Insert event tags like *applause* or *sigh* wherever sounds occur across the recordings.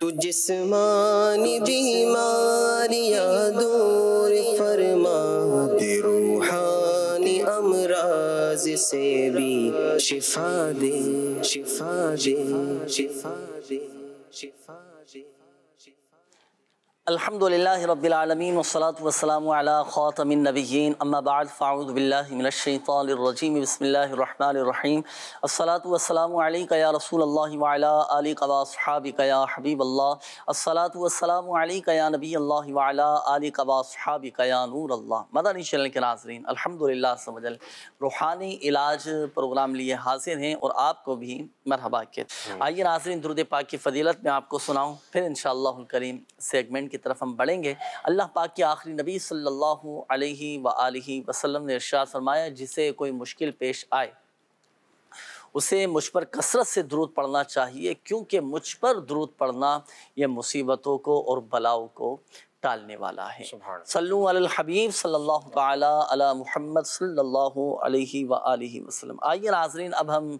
तू जिसमानी बीमारियां दूर फरमा दे रूहानी अमराज से भी शिफा दे शिफा दे शिफा दे शिफा दे अल्हम्दुलिल्लाहिरब्बिलआलमीन वस्सलातु वस्सलामु अला खातमिन नबिय्यीन अम्मा बाद फ़ाऊज़ु बिल्लाहि मिनश शैतानिर रजीम बिस्मिल्लाहिर्रहमानिर रहीम अस्सलातु वस्सलामु अलैका या रसूलल्लाह व अला आलिका व अस्हाबिका या हबीबल्लाह अस्सलातु वस्सलामु अलैका या नबी अल्लाह व अला आलिका व अस्हाबिका या नूर अल्लाह मदनी चैनल के नाज़रीन अल्हम्दुलिल्लाह समझल रूहानी इलाज प्रोग्राम लिए हाजिर हैं और आपको भी मरहबा के आइए नाज़रीन दुरूद पाक की फजीलत में आपको सुनाऊं फिर इंशाल्लाह करीम सेगमेंट की तरफ हम बढ़ेंगे अल्लाह पाक के आखिरी नबी सल्लल्लाहु अलैहि व वसल्लम ने इरशाद फरमाया जिसे कोई मुश्किल पेश आए उसे मुझ पर कसरत से द्रुत पढ़ना चाहिए क्योंकि मुझ पर द्रुत पढ़ना ये मुसीबतों को और बलाओं को टालने वाला है सल्लू अल हबीब सल्लल्लाहु अला मोहम्मद सल्लल्लाहु अलैहि वसल्लम आइए नाजरीन अब हम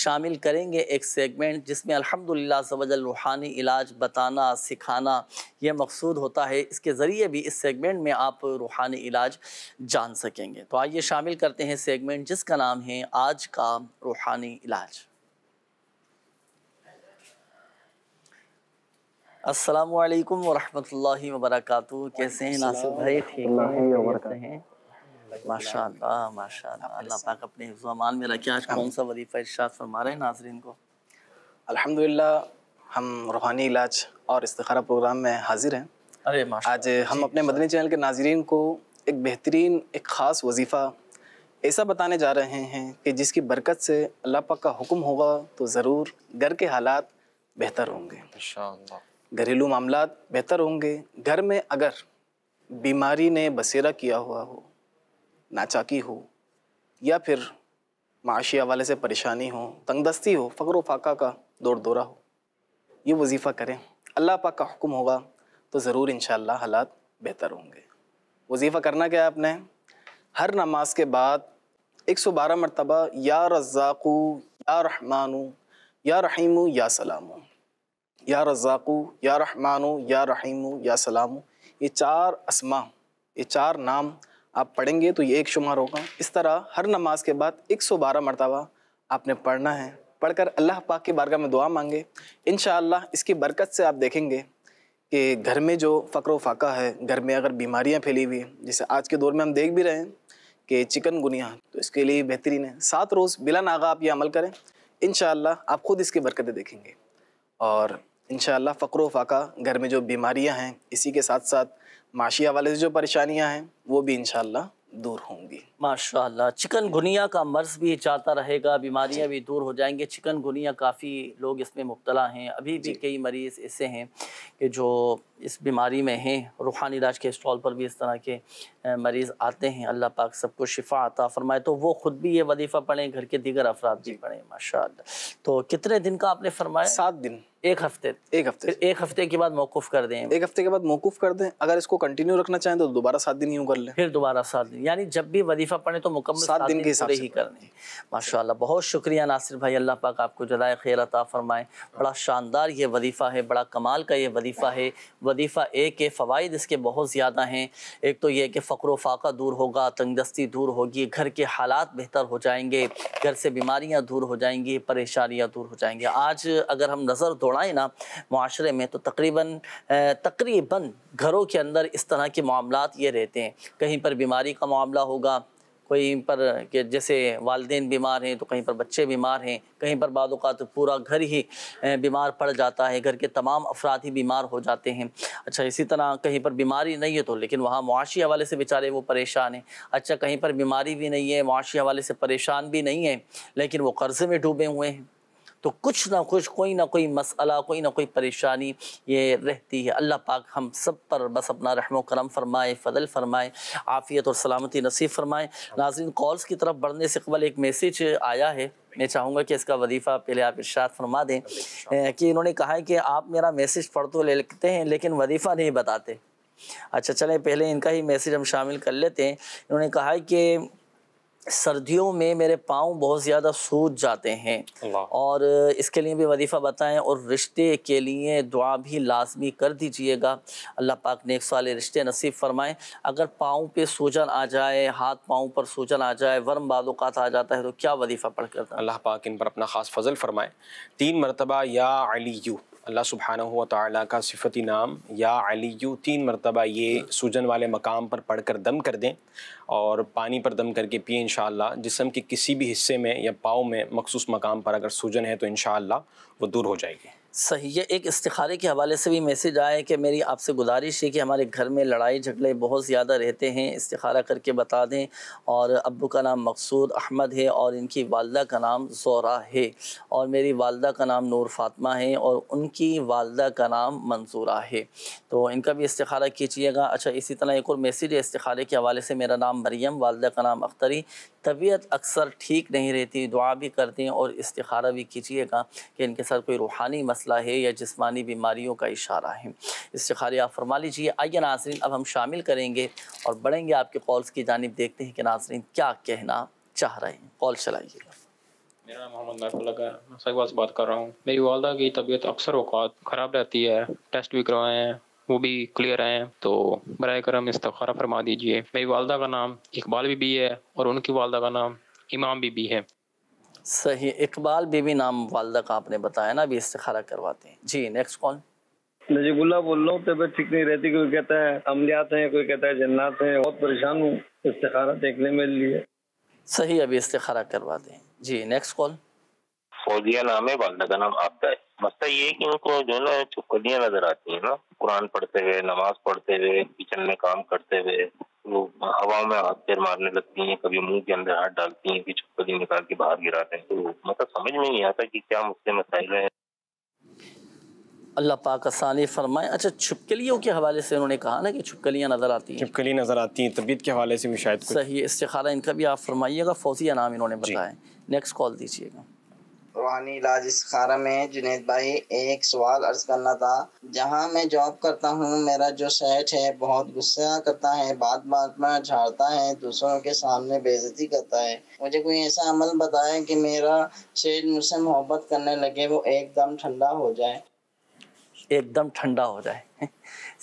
शामिल करेंगे एक सेगमेंट जिसमें अल्हम्दुलिल्लाह सवजल रूहानी इलाज बताना सिखाना यह मकसूद होता है इसके ज़रिए भी इस सेगमेंट में आप रूहानी इलाज जान सकेंगे तो आइए शामिल करते हैं सेगमेंट जिसका नाम है आज का रूहानी इलाज अस्सलाम वालेकुम वरहमतुल्लाहि वबरकातुहू कैसे हैं नासिर भाई ठीक हैं माशाल्लाह माशाल्लाह अल्लाह पाक अपने हिफ्जमान में रखे आज कौन सा वजीफ़ा इरशाद फरमा रहे हैं नाजरीन को अल्हम्दुलिल्लाह हम रूहानी इलाज और इस्तारा प्रोग्राम में हाजिर हैं अरे आज हम अपने मदनी चैनल के नाजरीन को एक बेहतरीन एक ख़ास वजीफ़ा ऐसा बताने जा रहे हैं कि जिसकी बरकत से अल्लाह पाक का हुक्म होगा तो ज़रूर घर के हालात बेहतर होंगे घरेलू मामला बेहतर होंगे घर में अगर बीमारी ने बसेरा किया हुआ हो नाचाकी हो या फिर माशी हवाले से परेशानी हो तंगदस्ती हो फ़क्र फाका का दौर दौरा हो ये वजीफ़ा करें अल्लाह पाक का हुक्म होगा तो ज़रूर इन हालात बेहतर होंगे वजीफ़ा करना क्या है आपने हर नमाज के बाद एक सौ बारह मरतबा या रज़ाकू या रहमानू या रहीमू या सलामू या रज़ाकू या रहमानो या रहीमो या सलामू ये चार असमा ये चार नाम आप पढ़ेंगे तो ये एक शुमार होगा इस तरह हर नमाज के बाद एक सौ बारह मरतबा आपने पढ़ना है पढ़कर अल्लाह पाक के बारगाह में दुआ मांगे इन इसकी बरकत से आप देखेंगे कि घर में जो फ़क्र फाका है घर में अगर बीमारियां फैली हुई हैं जैसे आज के दौर में हम देख भी रहे हैं कि चिकन गुनिया तो इसके लिए बेहतरीन है सात रोज़ बिला नागा आप ये अमल करें इन आप ख़ुद इसकी बरकतें देखेंगे और इन फ़क्र फ़ाका घर में जो बीमारियाँ हैं इसी के साथ साथ माशी हवाले से जो परेशानियाँ हैं वो भी इन दूर होंगी माशाल्लाह गुनिया का मर्ज भी चलता रहेगा बीमारियां भी दूर हो जाएंगे चिकनगुनिया काफ़ी लोग इसमें मुबतला हैं अभी भी कई मरीज़ ऐसे हैं कि जो इस बीमारी में हैं रूहानी राज के स्टॉल पर भी इस तरह के मरीज़ आते हैं अल्लाह पाक सबको शिफा आता फरमाए तो वो ख़ुद भी ये वजीफ़ा पढ़ें घर के दीगर अफराद भी पढ़ें माशा तो कितने दिन का आपने फरमाया सात दिन एक हफ्ते एक हफ्ते एक हफ्ते के बाद मौकूफ कर दें एक हफ्ते के बाद मौकूफ कर दें अगर इसको कंटिन्यू रखना चाहें तो दोबारा सात दिन यूँ कर लें फिर दोबारा सात दिन यानी जब भी वजीफा पढ़े तो मुकम्मल सात दिन के हिसाब से ही कर लें माशाल्लाह बहुत शुक्रिया नासिर भाई अल्लाह पाक आपको जलाए खैर अता फरमाए बड़ा शानदार ये वजीफ़ा है बड़ा कमाल का ये वजीफ़ा है वजीफ़ा ए के फ़वाद इसके बहुत ज़्यादा हैं एक तो ये कि फ़क्र फाका दूर होगा तंगदस्ती दूर होगी घर के हालात बेहतर हो जाएंगे घर से बीमारियाँ दूर हो जाएंगी परेशानियाँ दूर हो जाएंगी आज अगर हम नज़र दौड़ाएं ना माशरे में तो तकरीबन तकरीबन घरों के अंदर इस तरह के मामला ये रहते हैं कहीं पर बीमारी का मामला होगा कहीं पर के जैसे वालदे बीमार हैं तो कहीं पर बच्चे बीमार हैं कहीं पर बाद पूरा घर ही बीमार पड़ जाता है घर के तमाम अफराद ही बीमार हो जाते हैं अच्छा इसी तरह कहीं पर बीमारी नहीं है तो लेकिन वहाँ मुआशी हवाले से बेचारे वो परेशान हैं अच्छा कहीं पर बीमारी भी नहीं है मुआशी हवाले से परेशान भी नहीं है लेकिन वो कर्ज़े में डूबे हुए हैं तो कुछ ना कुछ कोई ना कोई मसला कोई ना कोई परेशानी ये रहती है अल्लाह पाक हम सब पर बस अपना रहम करम फरमाए फजल फरमाए आफ़ियत और सलामती नसीब फरमाए नाजिन कॉल्स की तरफ बढ़ने से कबल एक मैसेज आया है मैं चाहूँगा कि इसका वजीफ़ा पहले आप इर्शाद फरमा दें कि इन्होंने कहा है कि आप मेरा मैसेज पढ़ तो ले लिखते हैं लेकिन वजीफ़ा नहीं बताते अच्छा चलें पहले इनका ही मैसेज हम शामिल कर लेते हैं इन्होंने कहा है कि सर्दियों में मेरे पाँव बहुत ज़्यादा सूज जाते हैं और इसके लिए भी वजीफ़ा बताएं और रिश्ते के लिए दुआ भी लाजमी कर दीजिएगा अल्लाह पाक नेक वाले रिश्ते नसीब फरमाएं अगर पाँव पे सूजन आ जाए हाथ पाँव पर सूजन आ जाए वर्म बालूक़ात आ जाता है तो क्या वजीफ़ा पढ़ कर अल्लाह पाक इन पर अपना ख़ास फजल फरमाएँ तीन मरतबा या अली यू अल्लाह सुबहाना हुआ ताली का सिफती नाम या अलीयू तीन मरतबा ये सूजन वाले मकाम पर पढ़ कर दम कर दें और पानी पर दम करके पिए इन जिसम के किसी भी हिस्से में या पाओ में मखसूस मकाम पर अगर सूजन है तो इन वो दूर हो जाएगी सही है एक इस्तारे के हवाले से भी मैसेज आया है कि मेरी आपसे गुजारिश है कि हमारे घर में लड़ाई झगड़े बहुत ज़्यादा रहते हैं इस्तारा करके बता दें और अबू का नाम मकसूद अहमद है और इनकी वालदा का नाम जोरा है और मेरी वालदा का नाम नूर फातमा है और उनकी वालदा का नाम मंसूरा है तो इनका भी इस्तारा कीजिएगा अच्छा इसी तरह एक और मैसेज है इस्तारे के हवाले से मेरा नाम मरीम वालदा का नाम अख्तरी तबीयत अक्सर ठीक नहीं रहती दुआ भी करते हैं और इस्तारा भी कीजिएगा कि इनके साथ कोई रूहानी मसला मसला है या जिसमानी बीमारियों का इशारा है इस्तार आप फरमा लीजिए आइए नाजरीन अब हम शामिल करेंगे और बढ़ेंगे आपके कॉल्स की जानब देखते हैं कि नाजरीन क्या कहना चाह रहे हैं कॉल चलाइएगा मेरा नाम मोहम्मद महफुल्ला साहिबा से बात कर रहा हूँ मेरी वालदा की तबीयत अक्सर अवकात ख़राब रहती है टेस्ट भी करवाए हैं वो भी क्लियर हैं तो बर करम इस्तारा फरमा दीजिए मेरी वालदा का नाम इकबाल बीबी है और उनकी वालदा का नाम इमाम बीबी है सही इकबाल बीबी नाम वालदा का आपने बताया ना अभी इस्तारा करवाते हैं जी नेक्स्ट कॉल नजीबुल्ला बोल रहा हूँ तबियत ठीक नहीं रहती कोई कहता है अमलियात है कोई कहता है जन्नात है बहुत परेशान हूँ इस्तारा देखने में लिए सही अभी इस्तारा करवाते हैं जी नेक्स्ट कॉल फौजिया नाम है वालदा का नाम आपका है मसला ये है कि उनको जो है ना चुपकलियाँ नजर आती है ना कुरान पढ़ते हुए नमाज पढ़ते हुए किचन में काम करते हुए वो हवा में हाथ पैर मारने लगती हैं कभी मुंह के अंदर हाथ डालती हैं कि चुपकली निकाल के बाहर गिराते हैं तो मतलब समझ में नहीं आता कि क्या मुझसे मसाइल है अल्लाह पाक आसानी फरमाए अच्छा छुपकलियों के हवाले से उन्होंने कहा ना कि छुपकलियाँ नज़र आती हैं छुपकली नज़र आती हैं तबीयत के हवाले से भी शायद सही इस्तारा इनका भी आप फरमाइएगा फौजी नाम इन्होंने बताया नेक्स्ट कॉल दीजिएगा रूहानी इलाज खारा में जुनेद भाई एक सवाल अर्ज करना था जहाँ मैं जॉब करता हूँ मेरा जो सेट है बहुत गुस्सा करता है बात बात में झाड़ता है दूसरों के सामने बेजती करता है मुझे कोई ऐसा अमल बताए कि मेरा सेठ मुझसे मोहब्बत करने लगे वो एकदम ठंडा हो जाए एकदम ठंडा हो जाए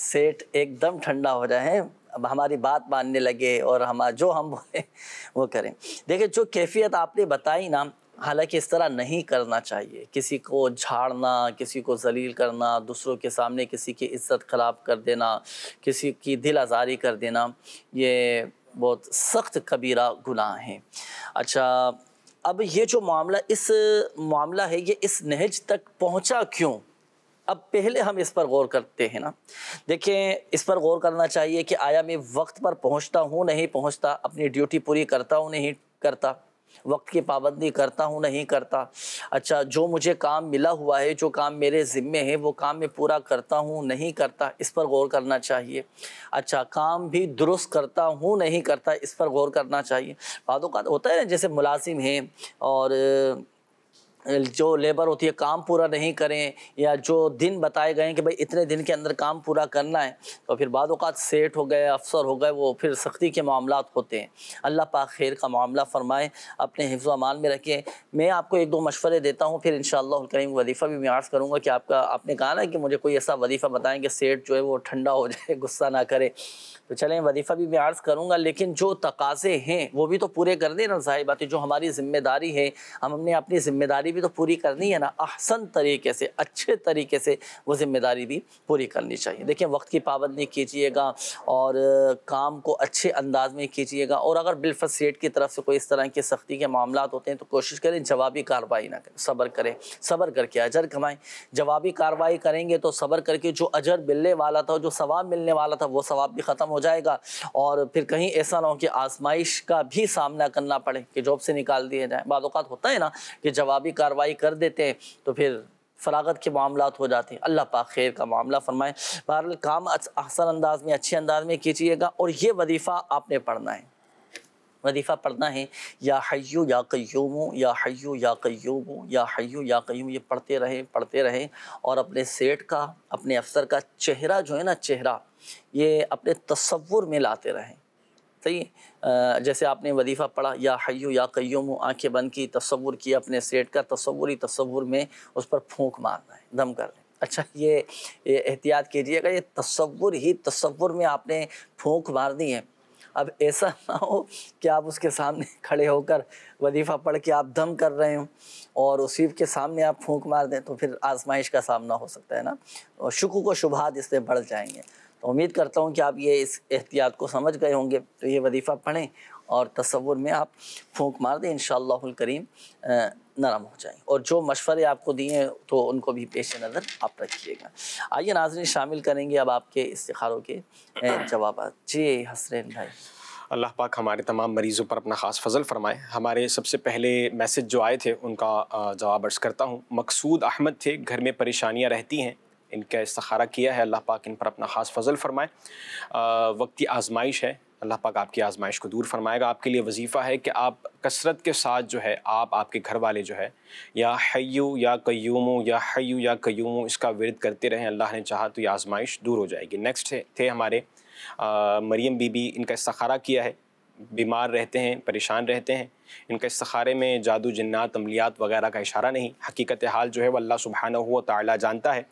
सेठ *laughs* एकदम ठंडा हो जाए अब हमारी बात मानने लगे और हम जो हम बोले वो करें देखिए जो कैफियत आपने बताई ना हालांकि इस तरह नहीं करना चाहिए किसी को झाड़ना किसी को जलील करना दूसरों के सामने किसी की इज्जत खराब कर देना किसी की दिल आज़ारी कर देना ये बहुत सख्त कबीरा गुनाह है अच्छा अब ये जो मामला इस मामला है ये इस नहज तक पहुंचा क्यों अब पहले हम इस पर गौर करते हैं ना देखें इस पर गौर करना चाहिए कि आया मैं वक्त पर पहुंचता हूँ नहीं पहुंचता अपनी ड्यूटी पूरी करता हूँ नहीं करता वक्त की पाबंदी करता हूँ नहीं करता अच्छा जो मुझे काम मिला हुआ है जो काम मेरे ज़िम्मे है वो काम मैं पूरा करता हूँ नहीं करता इस पर गौर करना चाहिए अच्छा काम भी दुरुस्त करता हूँ नहीं करता इस पर गौर करना चाहिए बाद होता है ना जैसे मुलाजिम हैं और जो लेबर होती है काम पूरा नहीं करें या जो दिन बताए गए हैं कि भाई इतने दिन के अंदर काम पूरा करना है तो फिर बाद सेठ हो गए अफसर हो गए वो फिर सख्ती के मामला होते हैं अल्लाह पाक खैर का मामला फ़रमाएँ अपने हिफ्ज़ अमान में रखें मैं आपको एक दो मशवरे देता हूँ फिर इन करीम वजीफ़ा भी मैं करूँगा कि आपका आपने कहा ना कि मुझे कोई ऐसा वजीफ़ा बताएँ कि सेठ जो है वो ठंडा हो जाए *laughs* गुस्सा ना करे तो चलें वजीफ़ा भी मैं करूँगा लेकिन जो तकाज़े हैं वो भी तो पूरे कर दें ना ज़ाहिर बात जो हमारी ज़िम्मेदारी है हमने अपनी ज़िम्मेदारी भी तो पूरी करनी है ना आसन तरीके से अच्छे तरीके से वो जिम्मेदारी भी पूरी करनी चाहिए देखिए वक्त की पाबंदी कीजिएगा और काम को अच्छे अंदाज में कीजिएगा और अगर बिलफसेट की तरफ से कोई इस तरह की सख्ती के मामला होते हैं तो कोशिश करें जवाबी कार्रवाई ना करें सब्र करें सब्र करके अजर कमाएँ जवाबी कार्रवाई करेंगे तो सब्र करके जो अजर मिलने वाला था जो सवाब मिलने वाला था वो सवाब भी ख़त्म हो जाएगा और फिर कहीं ऐसा ना हो कि आजमाइश का भी सामना करना पड़े कि जॉब से निकाल दिया जाए बात होता है ना कि जवाबी कार्रवाई कर देते हैं तो फिर फरागत के मामला हो जाते हैं अल्लाह पाक खैर का मामला फरमाए बहर काम आसान अंदाज में अच्छे अंदाज में कीजिएगा और ये वजीफ़ा आपने पढ़ना है वजीफ़ा पढ़ना है या हयो या कयूम या हय्यू या कयूम या हयो या कयोम ये पढ़ते रहें पढ़ते रहें और अपने सेठ का अपने अफसर का चेहरा जो है ना चेहरा ये अपने तस्वुर में लाते रहें सही जैसे आपने वजीफ़ा पढ़ा या हयू या कयूम आंखें बंद की तस्वुर किया अपने सेट का तस्वुर ही तस्वुर में उस पर फूंक मारना है दम कर अच्छा ये, ये एहतियात कीजिएगा ये तस्वुर ही तस्वुर में आपने फूंक मार दी है अब ऐसा *laughs* ना हो कि आप उसके सामने *laughs* खड़े होकर वजीफ़ा पढ़ के आप दम कर रहे हों और उसी के सामने आप फूंक मार दें तो फिर आजमाइश का सामना हो सकता है ना और शुक्र को शुभात इससे बढ़ जाएंगे तो उम्मीद करता हूँ कि आप ये इस एहतियात को समझ गए होंगे तो ये वजीफ़ा पढ़ें और तस्वुर में आप फूंक मार दें इन करीम नरम हो जाएं और जो मशवरे आपको दिए तो उनको भी पेश नज़र आप रखिएगा आइए नाजरन शामिल करेंगे अब आपके इस्तारों के जवाब जी हसरैन भाई अल्लाह पाक हमारे तमाम मरीज़ों पर अपना ख़ास फजल फरमाए हमारे सबसे पहले मैसेज जो आए थे उनका जवाब अर्ज़ करता हूँ मकसूद अहमद थे घर में परेशानियाँ रहती हैं इनका इस्तारा किया है अल्लाह पाक इन पर अपना ख़ास फजल फरमाए की आजमाइश है अल्लाह पाक आपकी आजमाइश को दूर फरमाएगा आपके लिए वजीफ़ा है कि आप कसरत के साथ जो है आप आपके घर वाले जो है या हयू या कयूम या हयू या कयूम इसका विरद करते रहें अल्लाह ने चाहा तो ये आजमाइश दूर हो जाएगी नेक्स्ट थे, थे हमारे मरीम बीबी इनका इस्तारा किया है बीमार रहते हैं परेशान रहते हैं इनके इस्तारे में जादू जन्नात अमलियात वगैरह का इशारा नहीं हकीकत हाल जो है वह अल्लाह सुबहाना हुआ ताला जानता है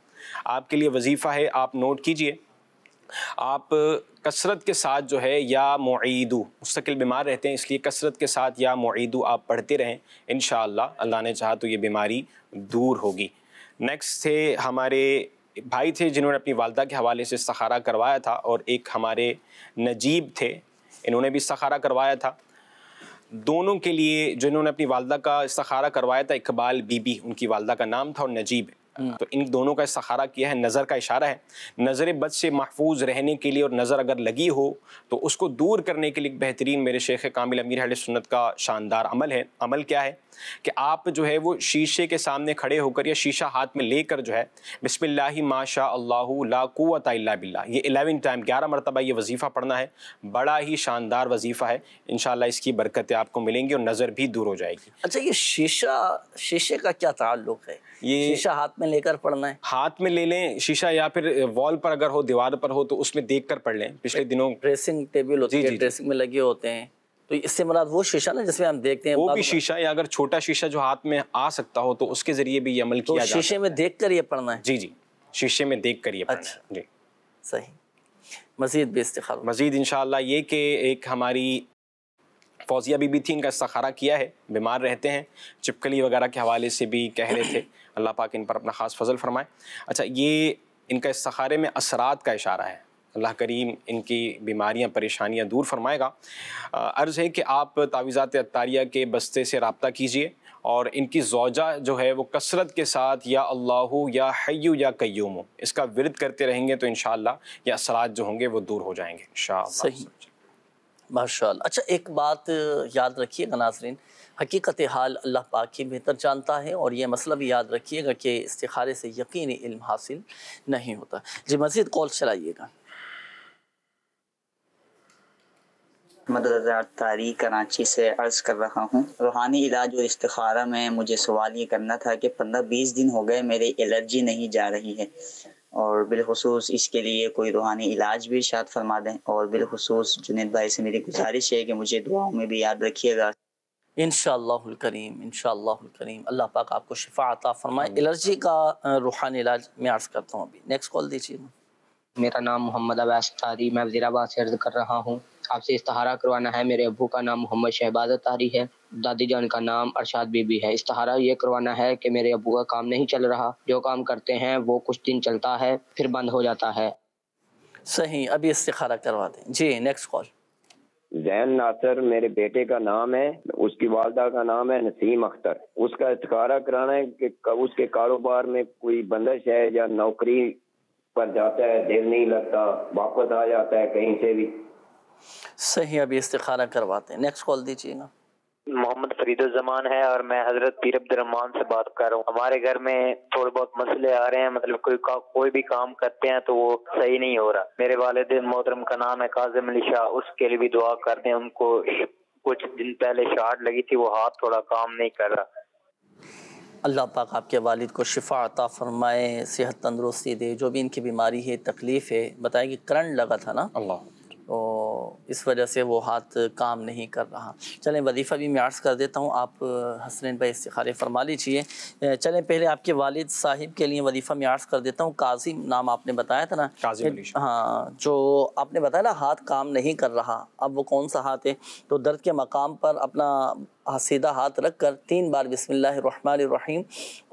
आपके लिए वजीफ़ा है आप नोट कीजिए आप कसरत के साथ जो है या मुईदू मुस्तकिल बीमार रहते हैं इसलिए कसरत के साथ या मुईदू आप पढ़ते रहें इन अल्लाह ने चाहा तो ये बीमारी दूर होगी नेक्स्ट थे हमारे भाई थे जिन्होंने अपनी वालदा के हवाले से सहारा करवाया था और एक हमारे नजीब थे इन्होंने भी सहारा करवाया था दोनों के लिए जिन्होंने अपनी वालदा का सहारा करवाया था इकबाल बीबी उनकी वालदा का नाम था और नजीब हम्म। तो इन दोनों का सहारा किया है नज़र का इशारा है नज़र बद से महफूज रहने के लिए और नज़र अगर लगी हो तो उसको दूर करने के लिए बेहतरीन मेरे शेख कामिल अमीर अल सुन्नत का शानदार अमल है अमल क्या है कि आप जो है वो शीशे के सामने खड़े होकर या शीशा हाथ में लेकर जो है बिस्मिल्ल माशा अल्लाकुवत बिल्ला ये एलेवन टाइम ग्यारह मरतबा ये वजीफ़ा पढ़ना है बड़ा ही शानदार वजीफ़ा है इन इसकी बरकतें आपको मिलेंगी और नज़र भी दूर हो जाएगी अच्छा ये शीशा शीशे का क्या ताल्लुक़ है ये शीशा हाथ में लेकर पढ़ना है हाथ में ले लें शीशा या फिर वॉल पर अगर हो दीवार पर हो तो उसमें देख कर पढ़ लें पिछले दिनों ड्रेसिंग टेबल होती है ड्रेसिंग में लगे होते हैं तो इससे मतलब वो शीशा ना जिसमें हम देखते हैं वो भी शीशा या अगर छोटा शीशा जो हाथ में आ सकता हो तो उसके जरिए भी ये अमल तो किया शीशे में देख कर ये पढ़ना है जी जी शीशे में देख कर ये पढ़ना अच्छा। जी सही मजीद भी मजीद इन ये कि एक हमारी फौजिया बीबी थी इनका सखारा किया है बीमार रहते हैं चिपकली वगैरह के हवाले से भी कह रहे थे अल्लाह पाक इन पर अपना ख़ास फजल फरमाए अच्छा ये इनका इस सखारे में असरात का इशारा है अल्लाह करीम इनकी बीमारियां परेशानियां दूर फरमाएगा अर्ज़ है कि आप तावीज़ात अतारिया के बस्ते से रबता कीजिए और इनकी जौजा जो है वो कसरत के साथ या अल्लाह या हयू या कयूम इसका विरद करते रहेंगे तो इन ये असरात जो होंगे वो दूर हो जाएंगे सही माशा अच्छा एक बात याद रखिएगा नाजरीन हकीकत हाल अल्लाह पाक ही बेहतर जानता है और यह मसला भी याद रखिएगा कि इस्तारे से यकीन इल्म हासिल नहीं होता जी मज़ीद कॉल चलाइएगा मदरदार तारी कराची से अर्ज़ कर रहा हूँ रूहानी इलाज और इस्तारा में मुझे सवाल ये करना था कि पंद्रह बीस दिन हो गए मेरी एलर्जी नहीं जा रही है और बिलखसूस इसके लिए कोई रूहानी इलाज भी शायद फरमा दें और बिलखसूस जुनेद भाई से मेरी गुजारिश है कि मुझे दुआओं में भी याद रखिएगा इन करीम इन करीम अल्लाह पाक आपको शिफा आता फरमाए एलर्जी का रूहानी इलाज मैं अर्ज़ करता हूँ अभी नेक्स्ट कॉल दीजिए मेरा नाम मोहम्मद अब्बास तारी मैं वजीराबाद से अर्ज़ कर रहा हूँ आपसे इस्तहारा करवाना है मेरे अबू का नाम मोहम्मद शहबाज तारी है दादी जान का नाम अरशाद बीबी है इस्तहारा ये करवाना है कि मेरे अबू का काम नहीं चल रहा जो काम करते हैं वो कुछ दिन चलता है फिर बंद हो जाता है सही अभी इस्तारा करवा दें जी नेक्स्ट कॉल जैन नासर मेरे बेटे का नाम है उसकी वालदा का नाम है नसीम अख्तर उसका इतकारा कराना है कि उसके कारोबार में कोई बंदिश है या नौकरी पर जाता है दिल नहीं लगता वापस आ जाता है कहीं से भी सही अभी इस्तखारा करवाते हैं नेक्स्ट कॉल दीजिएगा मोहम्मद फरीदुजमान है और मैं हजरत पीर अब्दुलरहमान से बात कर रहा हूँ हमारे घर में थोड़े बहुत मसले आ रहे हैं मतलब कोई का, कोई भी काम करते हैं तो वो सही नहीं हो रहा मेरे वालद मोहतरम का नाम है काजिम अली शाह उसके लिए भी दुआ कर दें उनको कुछ दिन पहले शार्ट लगी थी वो हाथ थोड़ा काम नहीं कर रहा अल्लाह पाक आपके वालिद को शिफा अता फरमाए सेहत तंदरुस्ती दे जो भी इनकी बीमारी है तकलीफ़ है बताया कि करंट लगा था ना अल्लाह इस वजह से वो हाथ काम नहीं कर रहा चलें वजीफ़ा भी मैं अर्ज़ कर देता हूँ आप हसनैन भाई इस्तार फरमा लीजिए चलें पहले आपके वालिद साहिब के लिए वजीफ़ा मैं अर्ज़ कर देता हूँ काजिम नाम आपने बताया था ना हाँ जो आपने बताया ना हाथ काम नहीं कर रहा अब वो कौन सा हाथ है तो दर्द के मकाम पर अपना सीधा हाथ रख कर तीन बार बसमीम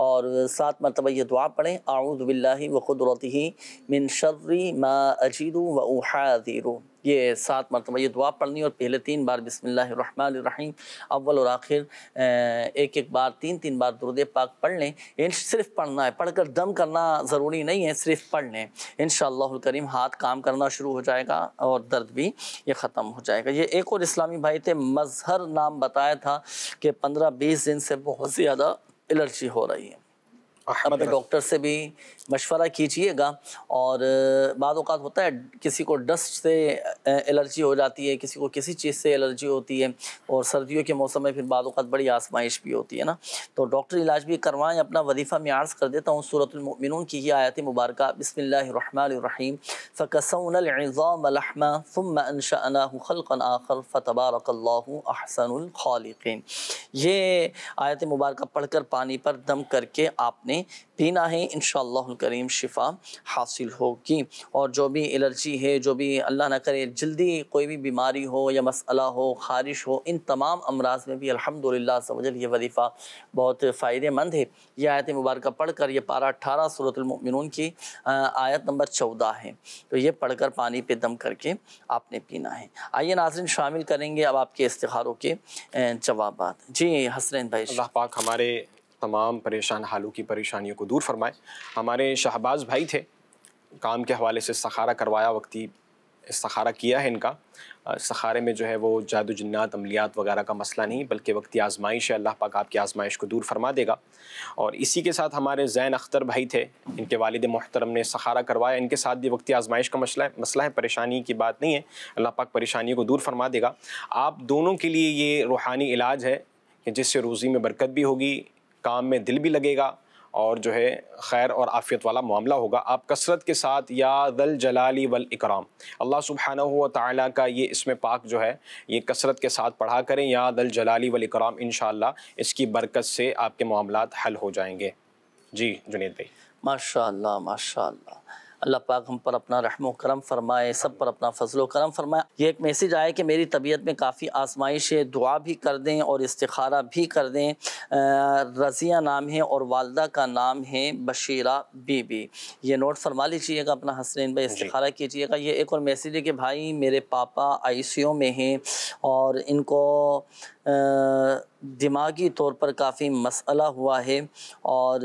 और सात मरतबा ये दुआ पढ़ें आऊद बिल्ला व क़ुदरती मिन शर्री मा अजीरू व उहादीरू ये सात मरतबा ये दुआ पढ़नी और पहले तीन बार बसमीम अव्वल और आखिर एक एक बार तीन तीन बार दुरुद पाक पढ़ लें इन सिर्फ पढ़ना है पढ़ कर दम करना ज़रूरी नहीं है सिर्फ पढ़ लें इन करीम हाथ काम करना शुरू हो जाएगा और दर्द भी ये ख़त्म हो जाएगा ये एक और इस्लामी भाई थे मजहर नाम बताया था कि पंद्रह बीस दिन से बहुत ज़्यादा एलर्जी हो रही है अपने डॉक्टर से भी मशवरा कीजिएगा और बाद अवत होता है किसी को डस्ट से एलर्जी हो जाती है किसी को किसी चीज़ से एलर्जी होती है और सर्दियों के मौसम में फिर बाद अवत बड़ी आसमाइश भी होती है ना तो डॉक्टर इलाज भी करवाएं अपना वजीफ़ा में आर्ज़ कर देता हूँ सूरतमिन की ही आयत मुबारक बसमीम फ़कसनज़ामलमा खलकन ये आयत मुबारक पढ़ कर पानी पर दम करके आपने में पीना है इन करीम शिफा हासिल होगी और जो भी एलर्जी है जो भी अल्लाह ना करे जल्दी कोई भी बीमारी हो या मसला हो ख़ारिश हो इन तमाम अमराज में भी अलहमदिल्ला समझल ये वजीफ़ा बहुत फ़ायदेमंद है यह आयत मुबारक पढ़ कर यह पारा अठारह सूरतमिन की आयत नंबर चौदह है तो ये पढ़ कर पानी पे दम करके आपने पीना है आइए नाजरन शामिल करेंगे अब आपके इस्तारों के जवाब जी हसरैन भाई पाक हमारे तमाम परेशान हालों की परेशानियों को दूर फरमाए हमारे शहबाज भाई थे काम के हवाले से सखारा करवाया वक्ती सखारा किया है इनका सखारे में जो है वो जादू जन्नात अमलियात वगैरह का मसला नहीं बल्कि वक्ती आजमाइश है अल्लाह पाक आपकी आजमाइश को दूर फरमा देगा और इसी के साथ हमारे जैन अख्तर भाई थे इनके वालद मोहतरम ने सखारा करवाया इनके साथ भी वक्ती आजमाइश का मसला है मसला है परेशानी की बात नहीं है अल्लाह पाक परेशानी को दूर फरमा देगा आप दोनों के लिए ये रूहानी इलाज है कि जिससे रोज़ी में बरकत भी होगी काम में दिल भी लगेगा और जो है खैर और आफ़ियत वाला मामला होगा आप कसरत के साथ या दल जलाली वल इकराम अल्लाह सुबहाना व का ये इसमें पाक जो है ये कसरत के साथ पढ़ा करें या दल जलाली वल इकराम इन इसकी बरकत से आपके मामला हल हो जाएंगे जी जुनीद भाई माशा माशा अल्लाह पाक हम पर अपना रहम करम फरमाए सब पर अपना फजलो करम फरमाए ये एक मैसेज आया कि मेरी तबीयत में काफ़ी आजमाइश है दुआ भी कर दें और इस्तारा भी कर दें रज़िया नाम है और वालदा का नाम है बशीरा बीबी ये नोट फरमा लीजिएगा अपना हसनैन भाई इस्तारा कीजिएगा ये एक और मैसेज है कि भाई मेरे पापा आई सी ओ में हैं और इनको दिमागी तौर पर काफ़ी मसला हुआ है और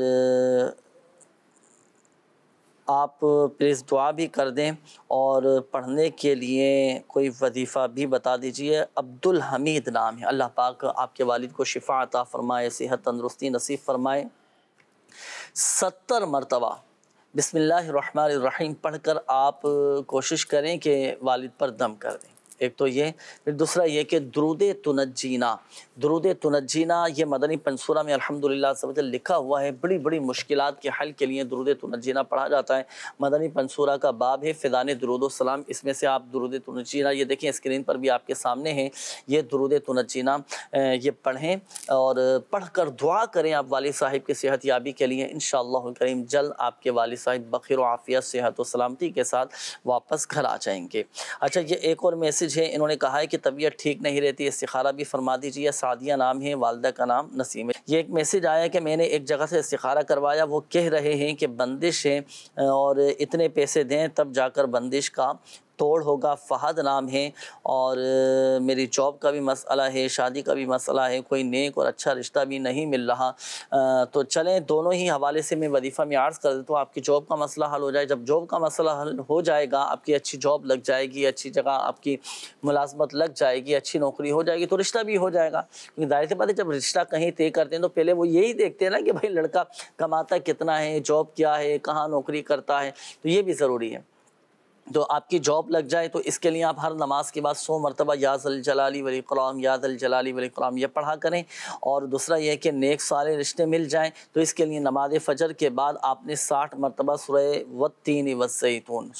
आप प्लीज़ दुआ भी कर दें और पढ़ने के लिए कोई वजीफ़ा भी बता दीजिए अब्दुल हमीद नाम है अल्लाह पाक आपके वालिद को शिफा अता फ़रमाए सेहत तंदरुस्ती नसीब फ़रमाए सत्तर मरतबा बसमिल्लर पढ़ कर आप कोशिश करें कि वालिद पर दम कर दें एक तो ये फिर दूसरा ये कि द्रुद तुनजीना द्रुद तुनजीना ये मदनी पंसूरा में अलहमदिल्ला सब लिखा हुआ है बड़ी बड़ी मुश्किल के हल के लिए द्रुद तुनजीना पढ़ा जाता है मदनी पंसूरा का बाब है फ़िदान दरुदोसलाम इसमें से आप द्रुद तुनजीना ये देखें स्क्रीन पर भी आपके सामने हैं ये द्रुद तुनजीना ये पढ़ें और पढ़ कर दुआ करें आप वाल साहिब की सेहत याबी के लिए इन करीम जल्द आपके वाल साहिब बखिर आफ़िया सेहत व सलामती के साथ वापस घर आ जाएंगे अच्छा ये एक और मैसेज मैसेज है इन्होंने कहा है कि तबीयत ठीक नहीं रहती इस्तारा भी फरमा दीजिए सादिया नाम है वालदा का नाम नसीम है ये एक मैसेज आया कि मैंने एक जगह से इस्तारा करवाया वो कह रहे हैं कि बंदिश है और इतने पैसे दें तब जाकर बंदिश का तोड़ होगा फ़हद नाम है और मेरी जॉब का भी मसला है शादी का भी मसला है कोई नेक और अच्छा रिश्ता भी नहीं मिल रहा तो चलें दोनों ही हवाले से मैं वजीफ़ा में आर्ज़ कर देता हूँ आपकी जॉब का मसला हल हो जाए जब जॉब का मसला हल हो जाएगा आपकी अच्छी जॉब लग जाएगी अच्छी जगह आपकी मुलाजमत लग जाएगी अच्छी नौकरी हो जाएगी तो रिश्ता भी हो जाएगा क्योंकि जाहिर सी बात है जब रिश्ता कहीं तय करते हैं तो पहले वो यही देखते हैं ना कि भाई लड़का कमाता कितना है जॉब क्या है कहाँ नौकरी करता है तो ये भी ज़रूरी है तो आपकी जॉब लग जाए तो इसके लिए आप हर नमाज के बाद सौ मरतबा याजल जलाली वली कलाम याजल जलाली वली कलाम यह पढ़ा करें और दूसरा यह कि नेक सारे रिश्ते मिल जाएं तो इसके लिए नमाज फ़जर के बाद आपने साठ मरतबा सुर व तीन वसैतून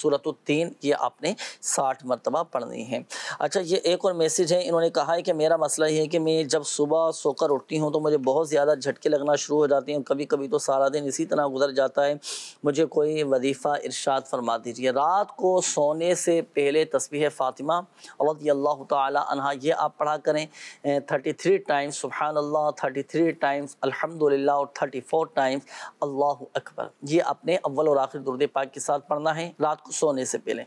तीन ये आपने साठ मरतबा पढ़नी है अच्छा ये एक और मैसेज है इन्होंने कहा है कि मेरा मसला ये है कि मैं जब सुबह सोकर उठती हूँ तो मुझे बहुत ज़्यादा झटके लगना शुरू हो जाते हैं कभी कभी तो सारा दिन इसी तरह गुजर जाता है मुझे कोई वजीफ़ा इर्शाद फरमा दीजिए रात को वो सोने से पहले तस्वीर फ़ातिमा रदी अल्लाह तहा ये आप पढ़ा करें थर्टी थ्री टाइम्स सुबहान अल्लाह थर्टी थ्री टाइम्स अलहमदिल्ला और थर्टी फोर टाइम्स अल्लाह अकबर ये अपने अव्वल और आखिर दुर्द पाक के साथ पढ़ना है रात को सोने से पहले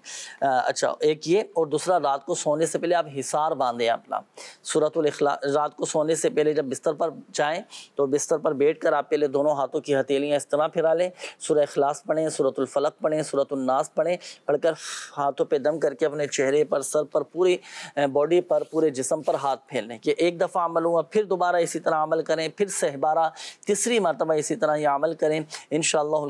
अच्छा एक ये और दूसरा रात को सोने से पहले आप हिसार बांधें अपना सूरत रात को सोने से पहले जब बिस्तर पर जाएँ तो बिस्तर पर बैठ कर आप पहले दोनों हाथों की हथेलियाँ इस तरह फिरा लें सुर अखलास पढ़ें सूरतलफ़लक पढ़ें सूरतनास पढ़ें पढ़कर हाथों पे दम करके अपने चेहरे पर सर पर पूरी बॉडी पर पूरे जिसम पर हाथ फेर लें कि एक दफ़ा अमल हुआ फिर दोबारा इसी तरह अमल करें फिर सहबारा तीसरी मरतबा इसी तरह ये अमल करें इन